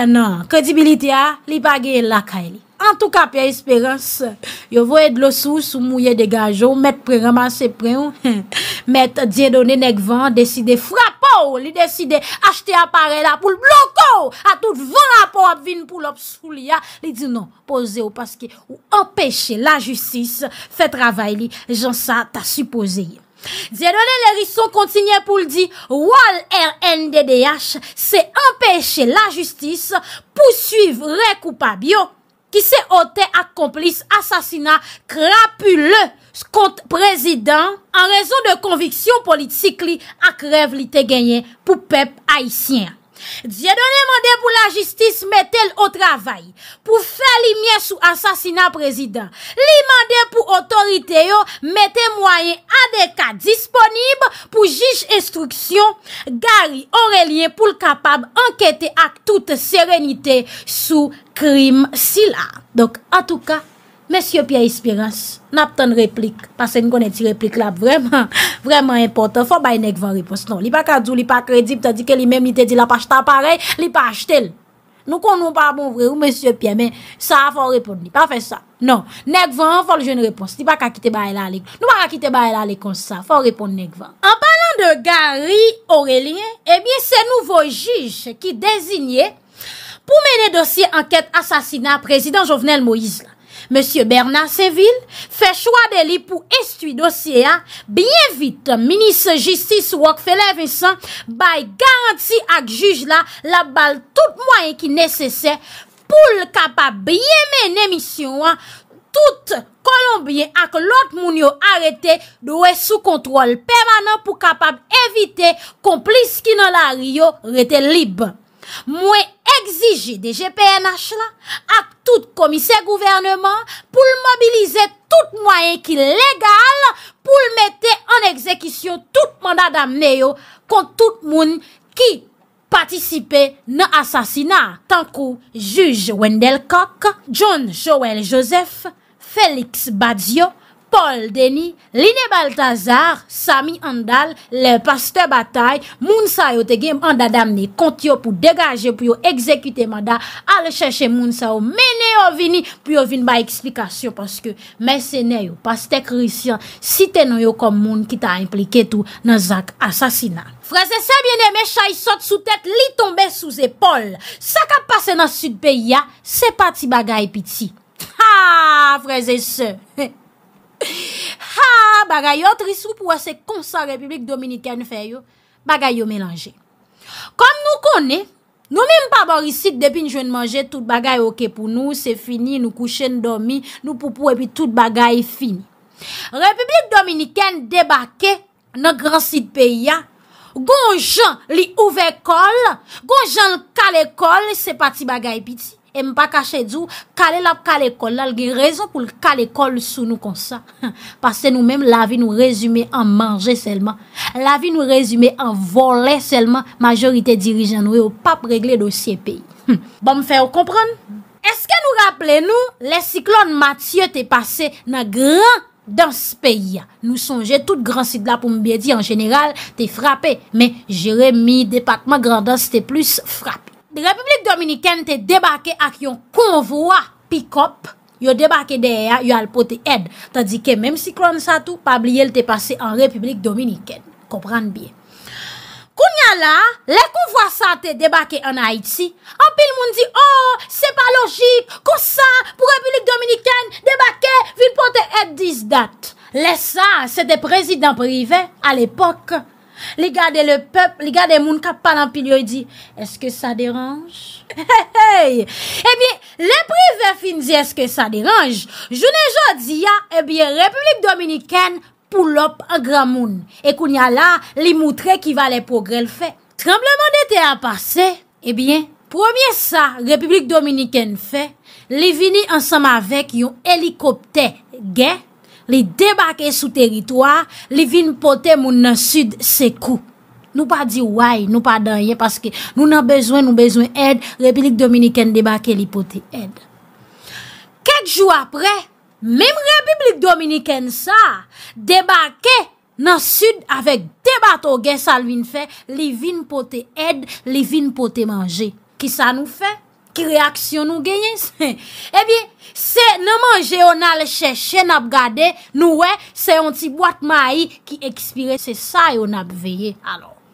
Non, kredibilite ya, li page lakay li. An tou ka pya esperans, yo voye dlo sou sou mouye de gajo, met preman se preman, met dje donen ek van, deside frapo, li deside achete apare la pou l'bloko, a tout vrapon ap vin pou l'obsfouliya, li di nan, pose ou paske ou empeshe la justis, fe travay li, jan sa ta suppose. Dje donen le rison kontinye pou ldi, wal RNDDH se empeshe la justis pou suiv rek ou pa biyo. Ki se ote ak komplis asasina krapu le kont prezident an rezon de konviksyon politik li ak rev li te genyen pou pep Haitien. Dje donè mandè pou la jistis metèl o travay pou fè li myè sou asasina prezident. Li mandè pou otorite yo metè mwayen adekat disponib pou jish instruksyon gari orèlien pou l kapab anketè ak tout serenite sou krim sila. Monsie Pierre Espirance, nap tan replik, pase nou konen ti replik la, vreman, vreman impotant, fò bay Nekvan repons. Non, li pa kadou, li pa kredib, tadi ke li menmite di la pa chta parel, li pa achte l. Nou kon nou pa moun vre ou, Monsie Pierre, men, sa fò repons, li pa fè sa. Non, Nekvan fò lje un repons, li pa kakite bay la lèkons, li pa kakite bay la lèkons sa, fò repons Nekvan. An palan de Gary Aurelien, ebyen eh se nouvo jige ki dezigne pou mene dosi anket asasina prezident Jovenel Mo Monsie Bernard Seville fè chwa de li pou estui dosye a, biye vit, minis justice Wokfele Vincent bay garanti ak juj la la bal tout mwayen ki nesesè pou l kapab biye men emisyon an, tout kolombien ak lot moun yo arete do we sou kontrol permanent pou kapab evite konplis ki nan la ryo rete libe. Mwen ekziji de GPNH la ak tout komise gouvernement pou l mobilize tout mwayen ki legal pou l mette an ekzekisyon tout mandat damneyo kont tout moun ki patisipe nan asasina. Tankou juj Wendell Koch, John Joel Joseph, Felix Badzio, Paul Deni, Lini Baltazar, Samy Andal, le paste batay, moun sa yo te gem an da damne kont yo pou degaje pou yo ekzekute mada al chèche moun sa yo menè yo vini pou yo vin ba eksplikasyon paske mè sè nè yo paste krisyan si tè nou yo kom moun ki ta implike tou nan zak asasinan. Frèze sè bè nè mè chay sot sou tèt li tombe sou zè Paul, sa ka pase nan sud pe ya, se pati bagay piti. Ha! Frèze sè! Ha, bagay yo trisou pou wase konsan Republik Dominiken feyo, bagay yo melange. Kom nou kone, nou mim pa borisit depi njwen manje, tout bagay okey pou nou, se fini, nou kouche, nou domi, nou poupou epi tout bagay fini. Republik Dominiken debake nan gran sit peya, gonjan li ouve kol, gonjan kalekol, se pati bagay piti. E m pa kache djou, kale lap kale kol, lal ge rezon pou l kale kol sou nou konsa. Pase nou menm la vi nou rezume an manje selman. La vi nou rezume an vole selman, majorite dirijan nou e ou pap regle dosye peyi. Bon m fè ou kompran? Eske nou rappele nou, le siklon matye te pase nan grandans peyi ya. Nou sonje tout gran sit la pou m bedi an jeneral te frape, men jere mi depakman grandans te plus frape. Republik Dominiken te debake ak yon konvoi pikop. Yo debake dera, yo al pote ed. Tadike, menm si kron sa tou, pabliye l te pase an Republik Dominiken. Kopran biye. Koun ya la, le konvoi sa te debake an Haiti, an pil moun di, oh, se pa logip, kousa, pou Republik Dominiken, debake, vil pote ed dis dat. Lesa, se te prezident prive, al epok, Liga de le pep, liga de moun kap pa nan pil yo, e di, eske sa deranj? Ebyen, le prive finzi eske sa deranj, jounen jodi ya, ebyen, eh Republik Dominiken pou lop an gran moun. E koun ya la, li moutre ki va le progre l fe. Trembleman de te apase, ebyen, eh promye sa, Republik Dominiken fe, li vini ansam avek yon helikopte gen, li debake sou teritwa, li vin pote moun nan sud se kou. Nou pa di waj, nou pa danyen, paske nou nan bezwen, nou bezwen ed, Republik Dominikèn debake li pote ed. Kek jou apre, mèm Republik Dominikèn sa, debake nan sud avèk debato gen salvin fe, li vin pote ed, li vin pote manje. Ki sa nou fe? Ki reaksyon nou genyes? Ebi, eh se nou manje ou nan le chè, chè nan ap gade, nou wè, se yon ti boat ma yi ki ekspire. Se sa yon ap veye,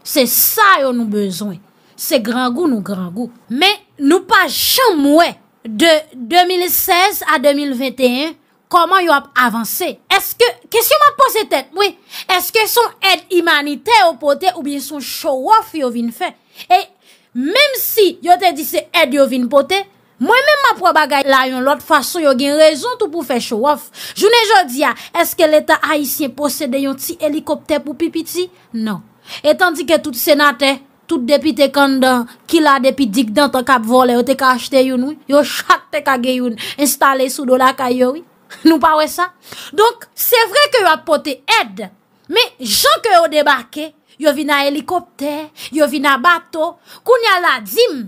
se sa yon nou bezoy, se grangou nou grangou. Men nou pa chan mwè, de 2016 a 2021, koman yon ap avanse? Eske, kes yon mwen pose tèt mwè? Eske son ed imanite ou pote ou bie son chowof yon vin fè? E yon... Mem si yo te di se Ed yo vin pote, mwen men mwa proba gaya yon lot fason yo gen rezon tout pou fè chowof. Jounen jò di ya, eske l'Etat Haitien posede yon ti helikopter pou pipi ti? Non. Etan di ke tout senate, tout depite kanda, kila depite dik dan ton kap vole, yo te ka achete yon ou, yo chak te ka ge yon installe sou do la kaya ou. Nou pawe sa. Donk, se vre ke yo apote Ed, me jan ke yo debake, Yo vina helikopter, yo vina bato, koun yal la zim.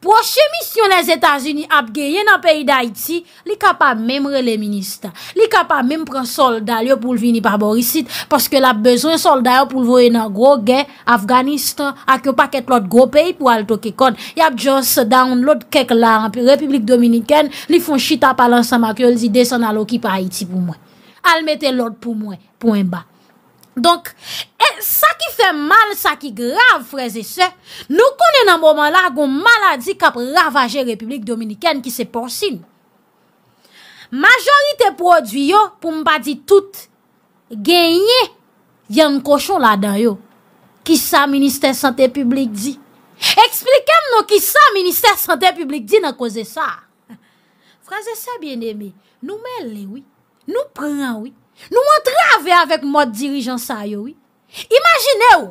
Proche misyon les Etats-Unis ap geye nan peyi da Haiti, li ka pa memre le ministan. Li ka pa mem pren solda li yo pou l vini pa borisit, paske la bezwen solda yo pou l voye nan gro gen, Afganistan, ak yo paket lot gro peyi pou al toke kon. Yap jons se down lot kek la, republik Dominiken, li fon chita palan sa makyo, li zi desen al oki pa Haiti pou mwen. Al mette lot pou mwen, pou mwen ba. Donk, sa eh, ki fe mal, sa ki grav, fraze se, nou konen nan mouman la goun maladi kap ravaje Republik Dominiken ki se porsin. Majorite prodwyo pou mba di tout, genye, yon koshon la dayo, ki sa Ministè Santè Publik di. Eksplikem nou ki sa Ministè Santè Publik di nan koze sa. Fraze se, bien eme, nou mel li, nou pran, oui. Nou montre avè avèk mod dirijans sa yo wè. Imagine yo,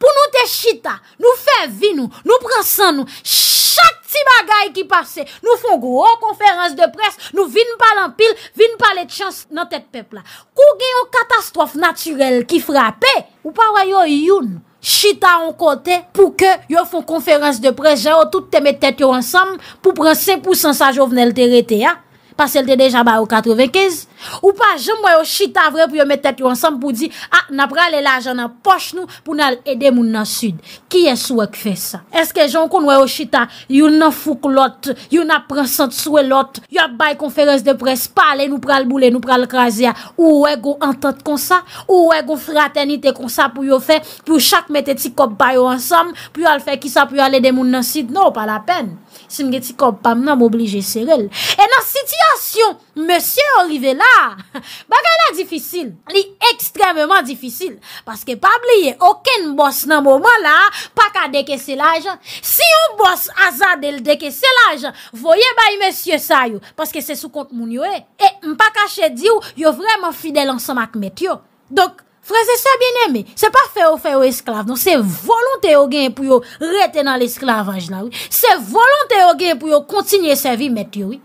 pou nou te chita, nou fè vi nou, nou pransan nou, chak ti bagay ki pase, nou fon gwo konferans de pres, nou vin pa l'ampil, vin pa lè tchans nan tèt pepla. Kou gen yo katastrof naturel ki frape, ou pa wè yo youn chita an kote pou ke yo fon konferans de pres, jè yo tout te met tèt yo ansam pou pransen pou sansa jovnel tè rete ya. Pasèl te deja ba ou 95? Ah, ou pa jom wè yo chita vre pou yo metet yo ansam pou di, a, na pralè la janan poch nou pou nan edemoun nan sud. Ki esou ek fè sa? Eske jom kon wè yo chita, yon nan fouk lot, yon nan pransant souwe lot, yon bay konferens de pres, pale, nou pral boule, nou pral krasia, ou wè go antat kon sa, ou wè go fraternite kon sa pou yo fè, pou chak metet si kop bayo ansam, pou yo al fè ki sa pou yo al edemoun nan sud, no, pa la pen. si mge ti kompam nan m'oblije ser el. E nan sityasyon, monsye orive la, baka la difisil, li ekstrememan difisil, paske pabliye, oken mbos nan mouman la, paka deke sel ajan. Si yon bos azadel deke sel ajan, voye bay monsye sa yo, paske se sou kont moun yo e. E mpa kache diyo, yo vreman fidel ansan mak met yo. Donk, Freze se bien eme, se pa fe ou fe ou esklave nou, se volonte ou gen pou yo rete nan l'esklavaj la ou, se volonte ou gen pou yo kontinye se vi mette yo ou,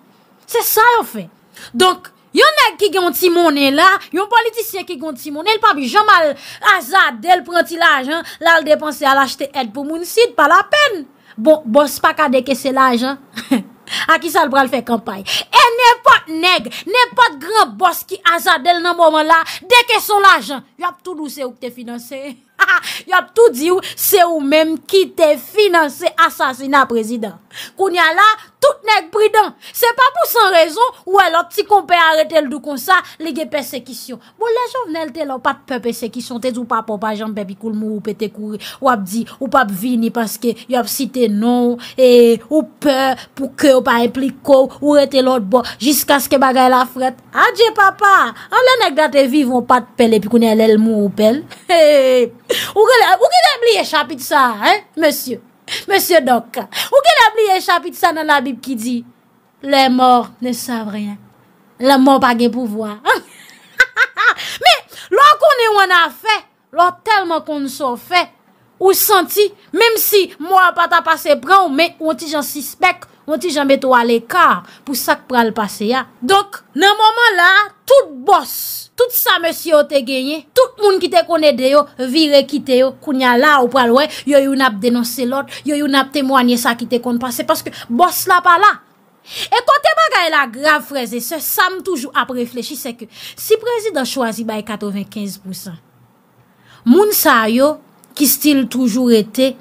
se sa ou fe. Donk, yon ek ki ganti mounen la, yon politisyen ki ganti mounen, l pabijan mal azad del pranti l ajan, l al depanse al achete et pou mounsid, pa la pen. Bon, bon, se pa kade ke se l ajan. Aki sal bral fe kampay E ne pat neg Ne pat gran bos ki azadel nan momen la Dek e son l ajan Yap tout nou se ou te finanse Ha ha, yo ap tou di ou, se ou menm ki te finanse asasina prezident. Koun ya la, tout nek pridan. Se pa pou san rezon, ou elot ti konpey arete l do kon sa, lege persekisyon. Bon, lejou vnelte l ou pat pe persekisyon, te zou pap opajan pe pi koulmou ou pete kouri. Ou ap di, ou pap vini, paske yo ap site non, eee, ou pe, pou ke ou pa implikou, ou rete lot bon, jiska ske bagay la fret. Adje papa, anle nek date viv ou pat pel, epi kounye l elmou ou pel. Heeey. Ou ke lè bli échapit sa, hein, monsye? Monsye dok, ou ke lè bli échapit sa nan la bib ki di? Le mòr ne sav reyen. Le mòr pa gen pouvwa. Me, lò konen wè nan fè, lò telman kon sou fè, ou santi, mèm si mò pata pase pran ou me, ou an ti jan sispek, ou an ti jan beto wè le kar, pou sak pran le pase ya. Donk, nan mòman la, tout bòs. Tout sa monsi yo te genye, tout moun ki te konede yo, vire ki te yo, kounya la ou pral wè, yo yon ap denonse lòt, yo yon ap temwanyè sa ki te konpase, paske bòs la pa la. E kote bagay la grav prezi, se Sam toujou ap reflechi, se ke si prezi dan chwazi bay 95%, moun sa yo ki stil toujou ete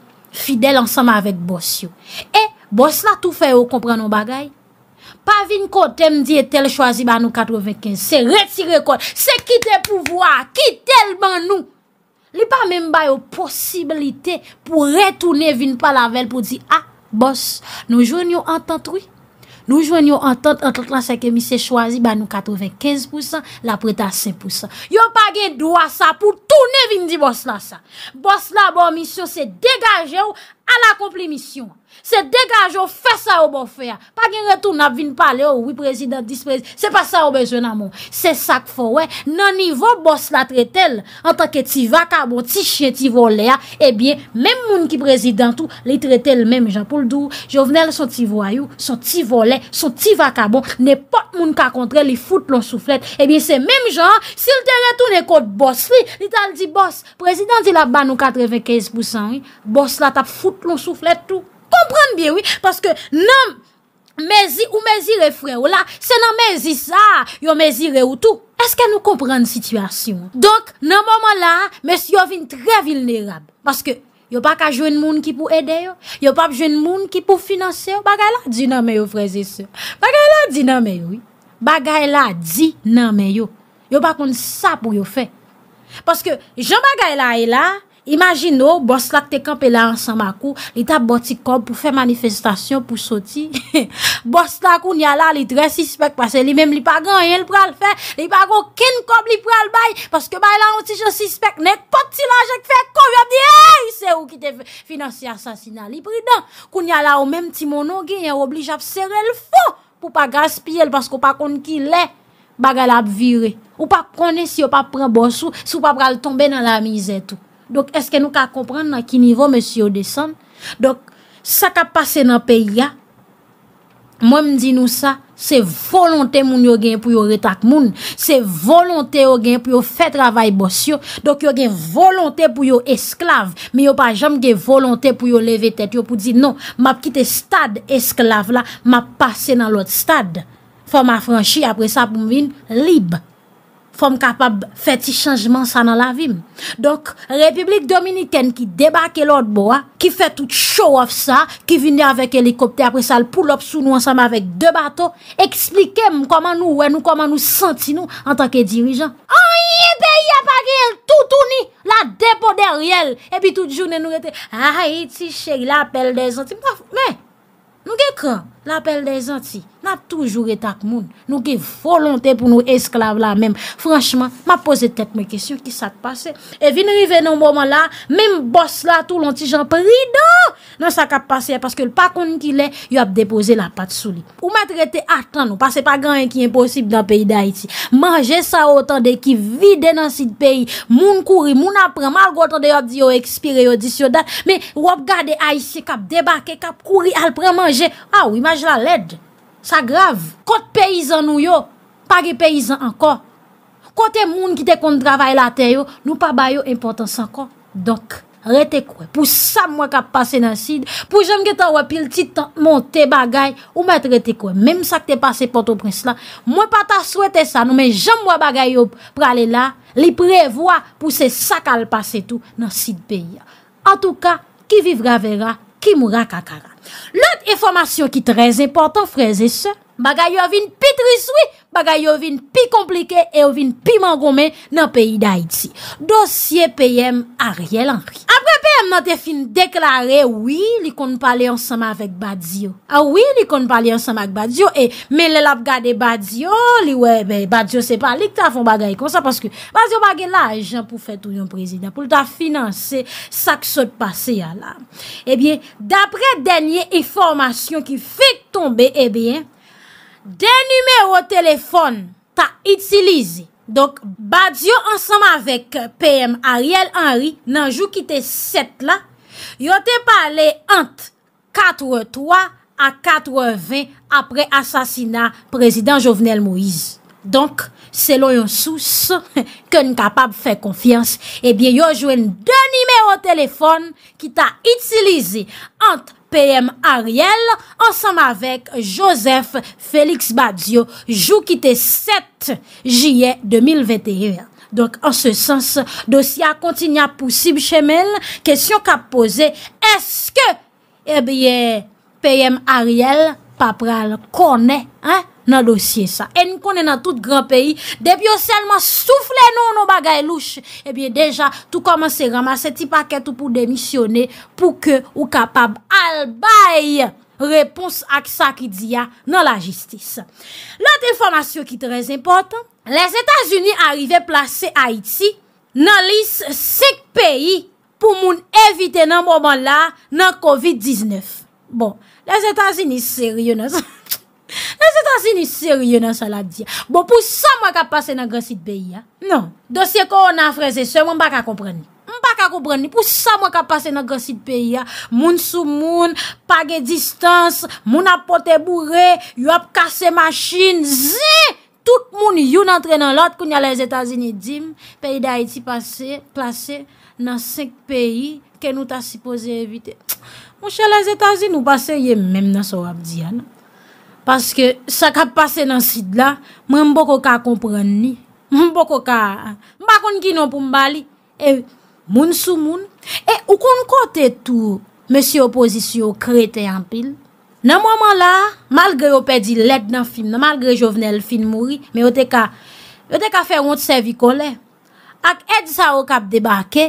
fidèl ansam avèk bòs yo. E bòs la tou fè yo, kompran nou bagay? Pa vin kote mdi etel chwazi ba nou 95, se retire kote, se kite pou vwa, kite l ban nou. Li pa men ba yo posibilite pou retoune vin pa la vel pou di, ah, bos, nou jwen yo antantoui, nou jwen yo antant, antot lan se kemi se chwazi ba nou 95%, la preta 5%. Yo page dwa sa pou toune vin di bos lan sa. Bos lan bon misyon se degaje ou a la komplimisyon. Se degaj ou fe sa ou bo fe a. Pa gen retoun ap vin pale ou oui prezident, dis prezident. Se pa sa ou bezen a moun. Se sak fowe, nan nivou bos la tretel. An tanke ti vakabon, ti chie, ti vole a. Ebyen, eh menm moun ki prezident ou, li tretel menm jan pou l'dou. Je vene al son ti voyou, son ti vole, son ti vakabon. Nen pot moun ka kontre li foute lon souflet. Ebyen, eh se menm jan, sil te retoun e kote bos li. Li tal di bos, prezident di la ban ou 95%. Bos la tap foute lon souflet ou. Komprende bie wè, paske nan mezi ou mezi refre ou la, se nan mezi sa, yo mezi re ou tou. Eske nou komprende situasyon? Donk, nan momon la, mes yo vin tre vilnerab. Paske, yo pa ka jwen moun ki pou ede yo, yo pa jwen moun ki pou finanse yo, bagay la di nan meyo freze se. Bagay la di nan meyo, bagay la di nan meyo. Yo pa kon sa pou yo fe. Paske, jan bagay la e la... Imagine ou, bos lak te kampe la ansan makou, li tap boti kob pou fe manifestasyon pou soti. Bos lak ou nyal la li tre sispek, pase li mem li pa gan, yel pral fe, li pa gan kin kob li pral bay, paske bay la onti je sispek, nek poti lan jek fe kob, yob di, hey, se ou ki te finansi asasina li pridan. Kou nyal la ou menm ti mono gen, yon oblij ap sere l fo pou pa gaspi el, paske ou pa kon ki le bagal ap vire. Ou pa kone si ou pa pran bos ou, si ou pa pral tombe nan la mizet ou. Donk, eske nou ka komprende nan ki nivou mè si yo desen? Donk, sa ka pase nan pe ya, mwen mdi nou sa, se volontè moun yo gen pou yo retak moun. Se volontè yo gen pou yo fè travay bòsyo. Donk, yo gen volontè pou yo esklav. Mè yo pa jam gen volontè pou yo leve tèt. Yo pou di, non, ma pkite stade esklav la, ma pase nan lot stade. Fò ma franshi apre sa pou mvin libe. fòm kapab fè ti chanjman sa nan la vim. Dok, Republik Dominikèn ki debake lòd bo a, ki fè tout show off sa, ki vini avèk helikopte apre sa lpoulop sou nou ansam avèk dè batò, eksplikem koman nou wè nou, koman nou senti nou an takè dirijan. A yi pe yi apake el, toutouni la depo deryèl, epi toutjounen nou rete, a yi ti chèk la apel de zanti, mè, nou ge kranm? Non? Non, la pel de zanti, na toujou re tak moun. Nou ki volonte pou nou esklave la men. Franchman, ma pose tet me kesyon ki sa te pase. E vinri ven nou mouman la, men mbos la tou lonti jan pri do. Nan sa kap pase ya, paske l pa konn ki le, yo ap depose la pat sou li. Ou ma trete atan non? nou, pase pa gan yon ki imposib nan peyi da iti. Mange sa otan de ki vide nan sit peyi. Moun kouri, moun apren, mal go otan de yo ap di yo ekspire, yo dis yo dat. Me, yo ap gade a isi, kap debake, kap kouri, al pre manje. A ah ou, imaj, la led. Sa grave. Kote peyizan nou yo, pa ge peyizan anko. Kote moun ki te kont travay la teyo, nou pa bayo impotans anko. Donk, rete kwe. Pou sa mwen ka pase nan sid pou jem ge ta wapil titan monte bagay, ou mwen rete kwe. Mem sa ke te pase Port-au-Prince la, mwen pa ta swete sa, nou men jem mwen bagay yo prale la, li prevoa pou se sa kal pase tou nan sid beya. An tou ka, ki vivra vera, ki mwra kakaran. L'autre information qui est très importante, frères et sœurs, Bagay yo vin pi triswi, bagay yo vin pi komplike, e yo vin pi man gome nan peyi da iti. Dosye PM Ariel Henry. Apre PM nan te fin deklare, wii, li konn pale ansama vek Badiou. A ah wii, li konn pale ansama ak Badiou, e, me le lap gade Badiou, li we, be, Badiou se pa li kta fon bagay kon sa, paske Badiou bagay la ajan pou fe tou yon prezident, pou lta finanse sak sot pase ya la. E bie, dapre denye informasyon ki fik tombe, e bie, De numero telefon ta itilize. Donk, badyo ansama vek PM Ariel Henry nan jou ki te set la, yo te pale ant 4-3 a 4-20 apre asasina prezident Jovenel Moise. Donk, selon yon sous ke n kapab fe konfians, yo jwen de numero telefon ki ta itilize ant P.M. Ariel, ensemble avec Joseph Félix Badiou, jou quitté 7 juillet 2021. Donc, en ce sens, dossier a continué pour Sibchemel. Question qu'a posé, est-ce que, eh bien, P.M. Ariel Papral connaît, hein? nan dosye sa. E nou konen nan tout gran peyi, debi yo selman souffle nou nou bagay louche, ebyen deja, tou komanse ramase ti paket ou pou demisyone, pou ke ou kapab albay repons ak sa ki diya nan la jistis. Lote informasyon ki trez importan, les Etats-Unis arrive plase Haiti nan lis sek peyi pou moun evite nan mouman la nan COVID-19. Bon, les Etats-Unis seriou nan sa... Mwen se ta si ni seri yo nan sa la diya. Bo pou sa mwen ka pase nan gwa sit peyi ya? Non. Dosye ko ou nan freze se mwen baka kompreni. Mwen baka kompreni pou sa mwen ka pase nan gwa sit peyi ya? Moun sou moun, page distans, moun apote bourre, yop kase machin, zi! Tout moun yon entre nan lot koun ya le zeta zi ni dim. Peyi da iti pase, place nan sek peyi ke nou ta sipoze evite. Mwen se la zeta zi nou pase ye men nan sa wap diya nan. Paske sa kap pase nan sid la, mwen mboko ka kompren ni. Mwen mboko ka, mbakoun ki nou pou mbali. E, moun sou moun. E, ou kon kote tou, mwen si opozisyon krete yon pil. Nan mwaman la, malgre yo pedi led nan film, nan malgre jo vnen el film mwori, me yo te ka, yo te ka fe yon servikole. Ak edi sa yo kap debake,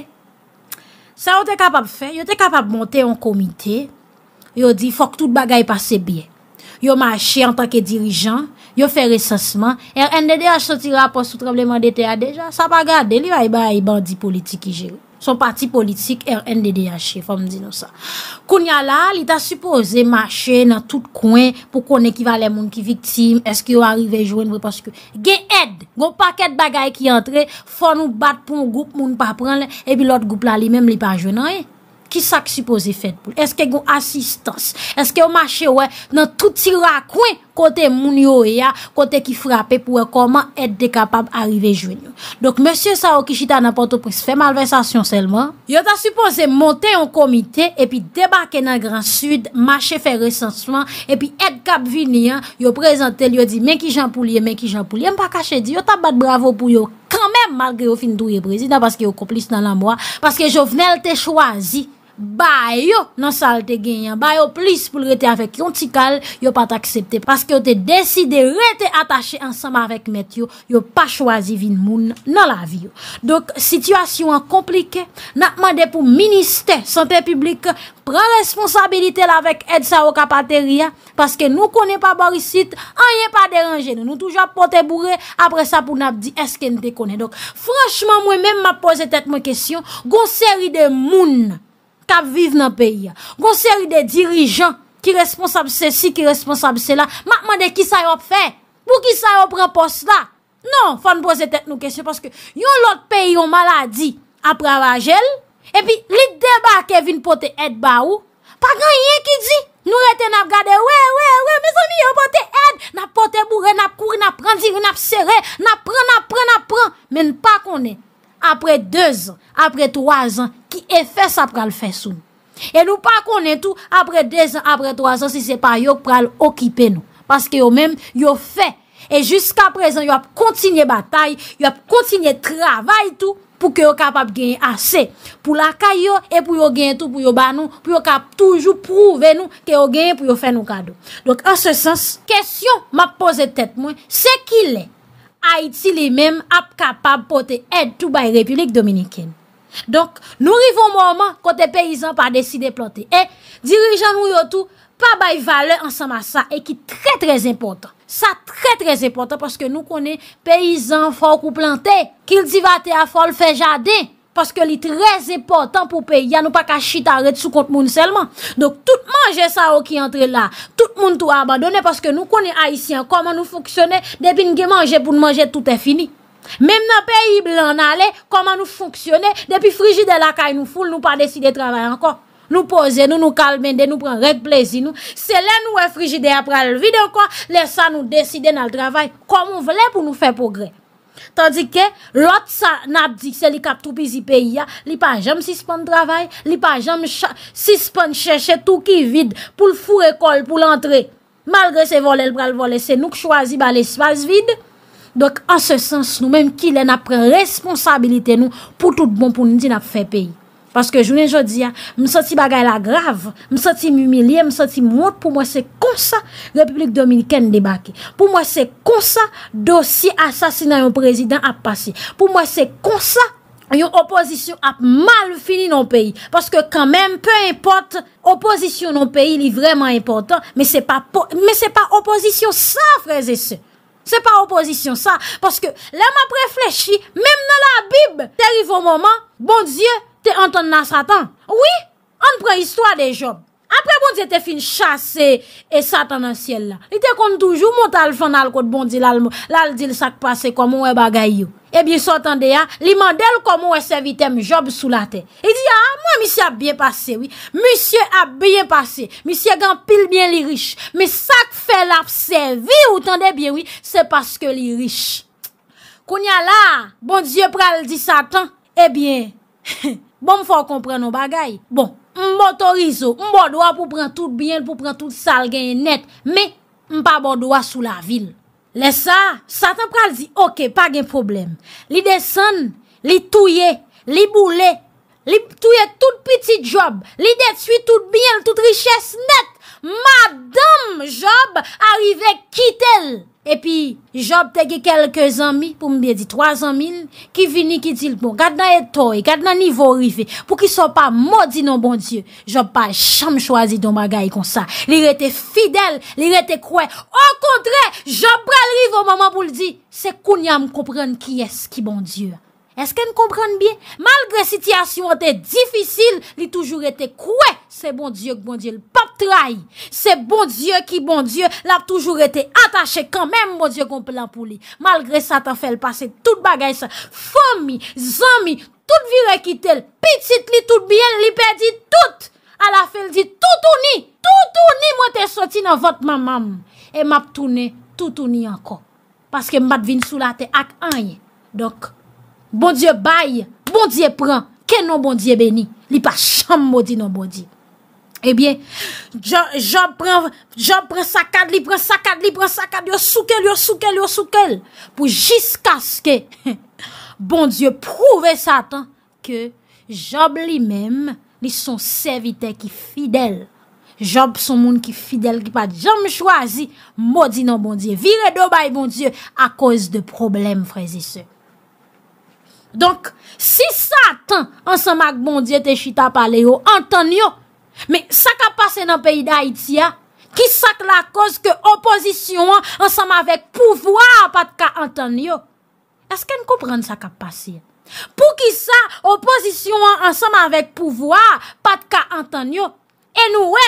sa yo te kap ap fe, yo te kap ap monte yon komite, yo di, fok tout bagay pase biye. Yo mache en tanke dirijan, yo fe resesman, RNDD a soti rapos sou trembleman de te a deja, sa pa gade, li va yi ba yi bandi politik ki jirou. Son parti politik RNDD a che, fòm di nou sa. Kounya la, li ta suppose mache nan tout kouen pou kon ekivalen moun ki viktim, eske yo arive jouen vwe paskou. Ge ed, gon pa ket bagay ki entre, fò nou bat pou moun goup moun pa pranle, e bi lot goup la li menm li pa jwenan e. Ki sa ki suppose fèd pou? Eske yo asistans? Eske yo mache wè nan touti la kwen? kote moun yo e ya, kote ki frape pou e koman et de kapab arive jwen yo. Dok monsie Sao Kishita nan pote pris, fe malversasyon selman, yo ta suppose monte yon komite, epi debake nan Gran Sud, mache fe resansman, epi et kap vini, yo prezante, yo di men ki jan pou liye, men ki jan pou liye, men pa kache di, yo ta bat bravo pou yo, kanmen malgre yo fin dou ye prezina, paske yo komplis nan la mwa, paske yo vnel te chwazi, Bayo nan sal te genyen Bayo plis pou rete avek yon tikal Yo pa t'aksepte Paske yo te deside rete atache Ansama avek met yo Yo pa chwazi vin moun nan la vi yo Dok situasyon an komplike Nan mande pou minister Santè publik Pren responsabilite lavek Edsa Okapateria Paske nou kone pa borisit Anye pa deranje Nou nou toujwa pote bourre Apre sa pou nap di eske nte kone Dok franchman mwen mèm ma pose tet mwen kesyon Gon seri de moun Kap vive nan peyi ya, gonseri de dirijan, ki responsab se si, ki responsab se la, makman de ki sa yop fe, pou ki sa yop repos la. Non, fan boze tet nou kesye, paske yon lot peyi yon maladi, apra vajel, epi lit deba kevin pote ed ba ou, pa gan yon yon ki di, nou rete nap gade, we we we, me zami yo pote ed, nap pote boure, nap koure, nap prendi, vinaf sere, nap pren, nap pren, nap pren, men pa konen. apre 2 an, apre 3 an, ki e fè sa pral fè sou. E nou pa konen tou, apre 2 an, apre 3 an, si se pa yon pral okipe nou. Paske yon mèm, yon fè. E jusqu'a prezen, yon ap kontinye batay, yon ap kontinye travay tou, pou ke yon kapap genye asè. Pou la ka yon, e pou yon genye tou, pou yon ban nou, pou yon kap toujou prouve nou, ke yon genye pou yon fè nou kado. Donk an se sens, kèsyon ma pose tèt mwen, se ki lè, Haiti li men ap kapab pote et tou bay Republik Dominikene. Donk nou rivon mouman kote peyizan pa deside pote et dirijan nou yotou pa bay vale ansan masan et ki tre trez importan. Sa tre trez importan paske nou konen peyizan fok ou plante, kil divate a fol fe jade. Paske li treze portan pou peyi, ya nou pa ka chita ret sou kont moun selman. Dok tout manje sa o ki entre la. Tout moun tou abadone paske nou konen haisyen koman nou foksyone. Depi nge manje pou nmanje tout e fini. Mem nan peyi blan ale, koman nou foksyone. Depi frigide la kay nou foule, nou pa deside travay anko. Nou pose, nou nou kalmende, nou pren rek plezi nou. Se le nou e frigide apra le vide anko, lesa nou deside nan l travay. Komon vle pou nou fe progre. Tandik ke lot sa nap dik se li kap troupi zi peyi ya, li pa jam sispan trabay, li pa jam sispan chèche tout ki vide pou l'fou rekol pou l'entré. Malgré se vole l'bral vole, se nouk chwazi ba l'espace vide. Dok an se sens nou menm ki lè nap pren responsabilite nou pou tout bon pou nou di nap fè peyi. Paske jounen jodia, msoti bagay la grav, msoti m'humilye, msoti m'vote, pou mwen se konsa Republik Dominiken debake. Pou mwen se konsa dosi asasina yon prezident ap pase. Pou mwen se konsa yon opozisyon ap mal fini non peyi. Paske kanmen, pe import, opozisyon non peyi li vreman important, me se pa opozisyon sa, freze se. Se pa opozisyon sa, paske lèman preflechi, mèm nan la bib, derivon moman, bon dieu, Te anton nan satan. Oui. An pre yistwa de job. Apre bon di te fin chase. E satan nan siel la. Li te kontoujou. Mon tal fon al kote bon di. Lal di l sak pase. Komo we bagay yo. Ebi sou tande ya. Li mandel komo we se vitem. Job sou la te. E di ya. Mwen misye ap bien pase. Oui. Misyye ap bien pase. Misyye gan pil bien li riche. Mi sak fe la se vitem. Ebi oui. Se paske li riche. Konya la. Bon di yo pre al di satan. Ebi. Hihi. Bon m fò kompren nou bagay. Bon, m botorizo, m bodwa pou pren tout biyen, pou pren tout sal gen net. Me, m pa bodwa sou la vil. Le sa, satan pral zi, ok, pa gen problem. Li desen, li touye, li boule, li touye tout piti job. Li detui tout biyen, tout riches net. MADAM JOB ARRIVE KITEL EPI JOB TEGE KELKES ANMI POU MBIYE DI 300.000 KI VINI KI DIL PON GADNA ETOY GADNA NIVO RIVI POU KI SON PA MODI NON BON DYE JOB PA CHAM CHOASI DON MA GAI KON SA LI RE TE FIDEL LI RE TE KOUEN ON KONTRE JOB BRALRI VON MAMAN POU LE DI SE KOUNYAM KOUPREN KI ESKI BON DYE Eske nou komprende biye? Malgre sityasyon te difisil, li toujou rete kwe, se bon diyo ki bon diyo, l pa trai. Se bon diyo ki bon diyo, l ap toujou rete atache, kanmen bon diyo konpe la pou li. Malgre sa ta fel pase, tout bagay sa, fomi, zami, tout virè ki tel, pitit li tout biye, li pedi tout. A la fel di, toutouni, toutouni, mwen te soti nan vat mamam. E map toune, toutouni anko. Paske mbat vin sou la te ak anye. Dok, Bondye bay, bondye pran, ken nan bondye beni, li pa chanm modi nan bondye. Ebyen, eh Job pran sakad, li pran sakad, li pran sakad, yo soukel, yo soukel, yo soukel, pou jiskaske. Bondye prouve satan ke Job li mem, li son servite ki fidel. Job son moun ki fidel, ki pa jam chwazi, modi nan bondye. Vire do bay bondye, a koz de problem freze se. Donk, si satan ansama ak bondye te chita pale yo, anton yo, me sa ka pase nan peyi da itia, ki sak la koz ke opozisyon ansama vek pouvoar pat ka anton yo, eske n koupren sa ka pase? Pou ki sa opozisyon ansama vek pouvoar pat ka anton yo, e nou we,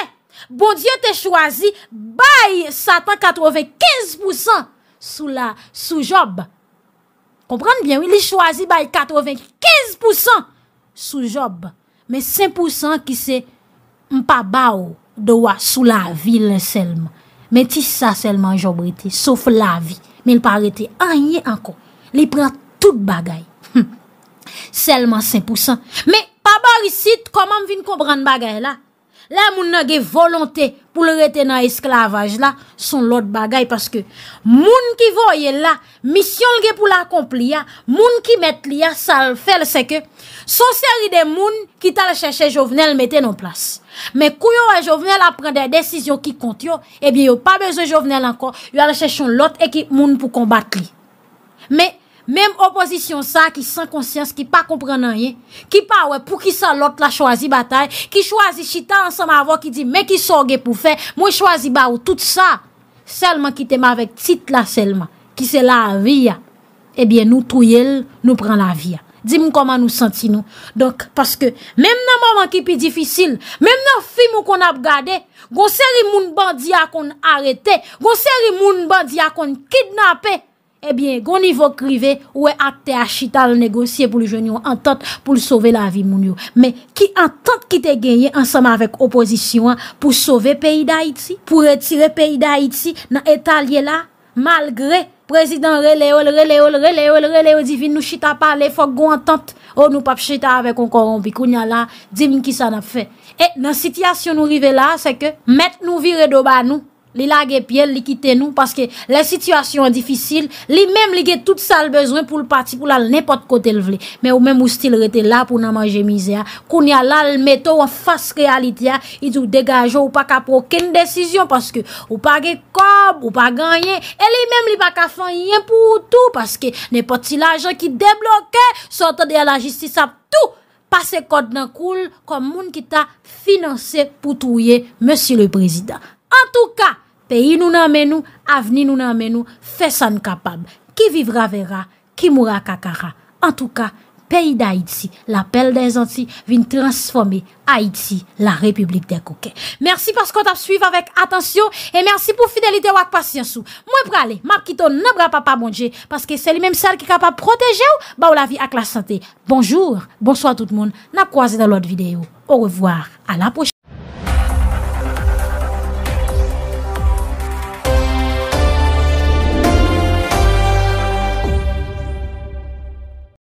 bondye te chwazi bay satan 95% sou la soujobbe. Kompran bien, li chwazi bay 95% sou job. Men 5% ki se mpa ba ou do wa sou la vil selman. Men ti sa selman job rete, sauf la vi. Men pa rete, an ye anko. Li pran tout bagay. Selman 5%. Men pa ba ou rete, koman mvin kompran bagay la? La moun nage volante pou le retenan esklavaj la, son lot bagay, paske moun ki voye la, misyon lge pou l'akompli ya, moun ki met li ya, sa l fel seke, son seri de moun, ki tal chèche jovenel mette non plas. Me kou yo a jovenel apren de desisyon ki kont yo, ebi yo pa bezo jovenel anko, yo al chèche son lot eki moun pou kombat li. Me, Mem oposisyon sa ki san konsyans, ki pa kompren nan yin, ki pa wè pou ki sa lot la chwazi batay, ki chwazi chita ansan ma vò, ki di me ki soge pou fè, mwen chwazi ba ou tout sa, selman ki tem avèk tit la selman, ki se la avia, ebyen nou truyel, nou pran avia. Dim koman nou senti nou. Donk, paske, mem nan moman ki pi difisil, mem nan fi moun kon ap gade, gonseri moun bandiya kon arete, gonseri moun bandiya kon kidnapè, Ebyen, eh gouni vok rive ou e ate a chita le negosye pou li jwenyon entente pou li sove la vi moun yo. Men, ki entente ki te genye ansama vek oposisyon pou sove peyi da iti, pou retire peyi da iti nan etalye la, malgre prezident releol, releol, releol, releol, releol, di vin nou chita pale, fok goun entente, ou oh, nou pap chita avek on koron bikoun ya la, di vin ki sa nap fe. E, eh, nan sityasyon nou rive la, se ke, met nou vire do ban nou, Li la ge pye, li kite nou Paske la situasyon an difisil Li menm li ge tout sal bezwen pou l pati Pou la l nepot kote l vle Men ou menm ou stil rete la pou nan manje mize Koun ya la l meto w an fase realite Idou degajo ou pa ka proken Desisyon paske ou pa ge kob Ou pa ganyen E li menm li pa ka fanyen pou tout Paske nepot ti la jen ki deblokè Sotan de la jistis ap tout Pase kote nan koul Kom moun ki ta finanse pou touye Monsi le prezident En tou ka, peyi nou nan menou, avni nou nan menou, fè san kapab. Ki vivra vera, ki moura kakara. En tou ka, peyi d'Haïti, la pelle dè zanti, vin transforme Haïti, la republik dè kouke. Mersi paskot ap suiv avèk, atensyon, e mersi pou fidelite wak pasyansou. Mwen prale, map kito nabra pa pa mounje, paske se li menm ser ki kapab proteje ou bon ba ou la vi ak la sante. Bonjour, bonswa tout moun, na kouaze dan lot videyo. Ou revoar, ala poch.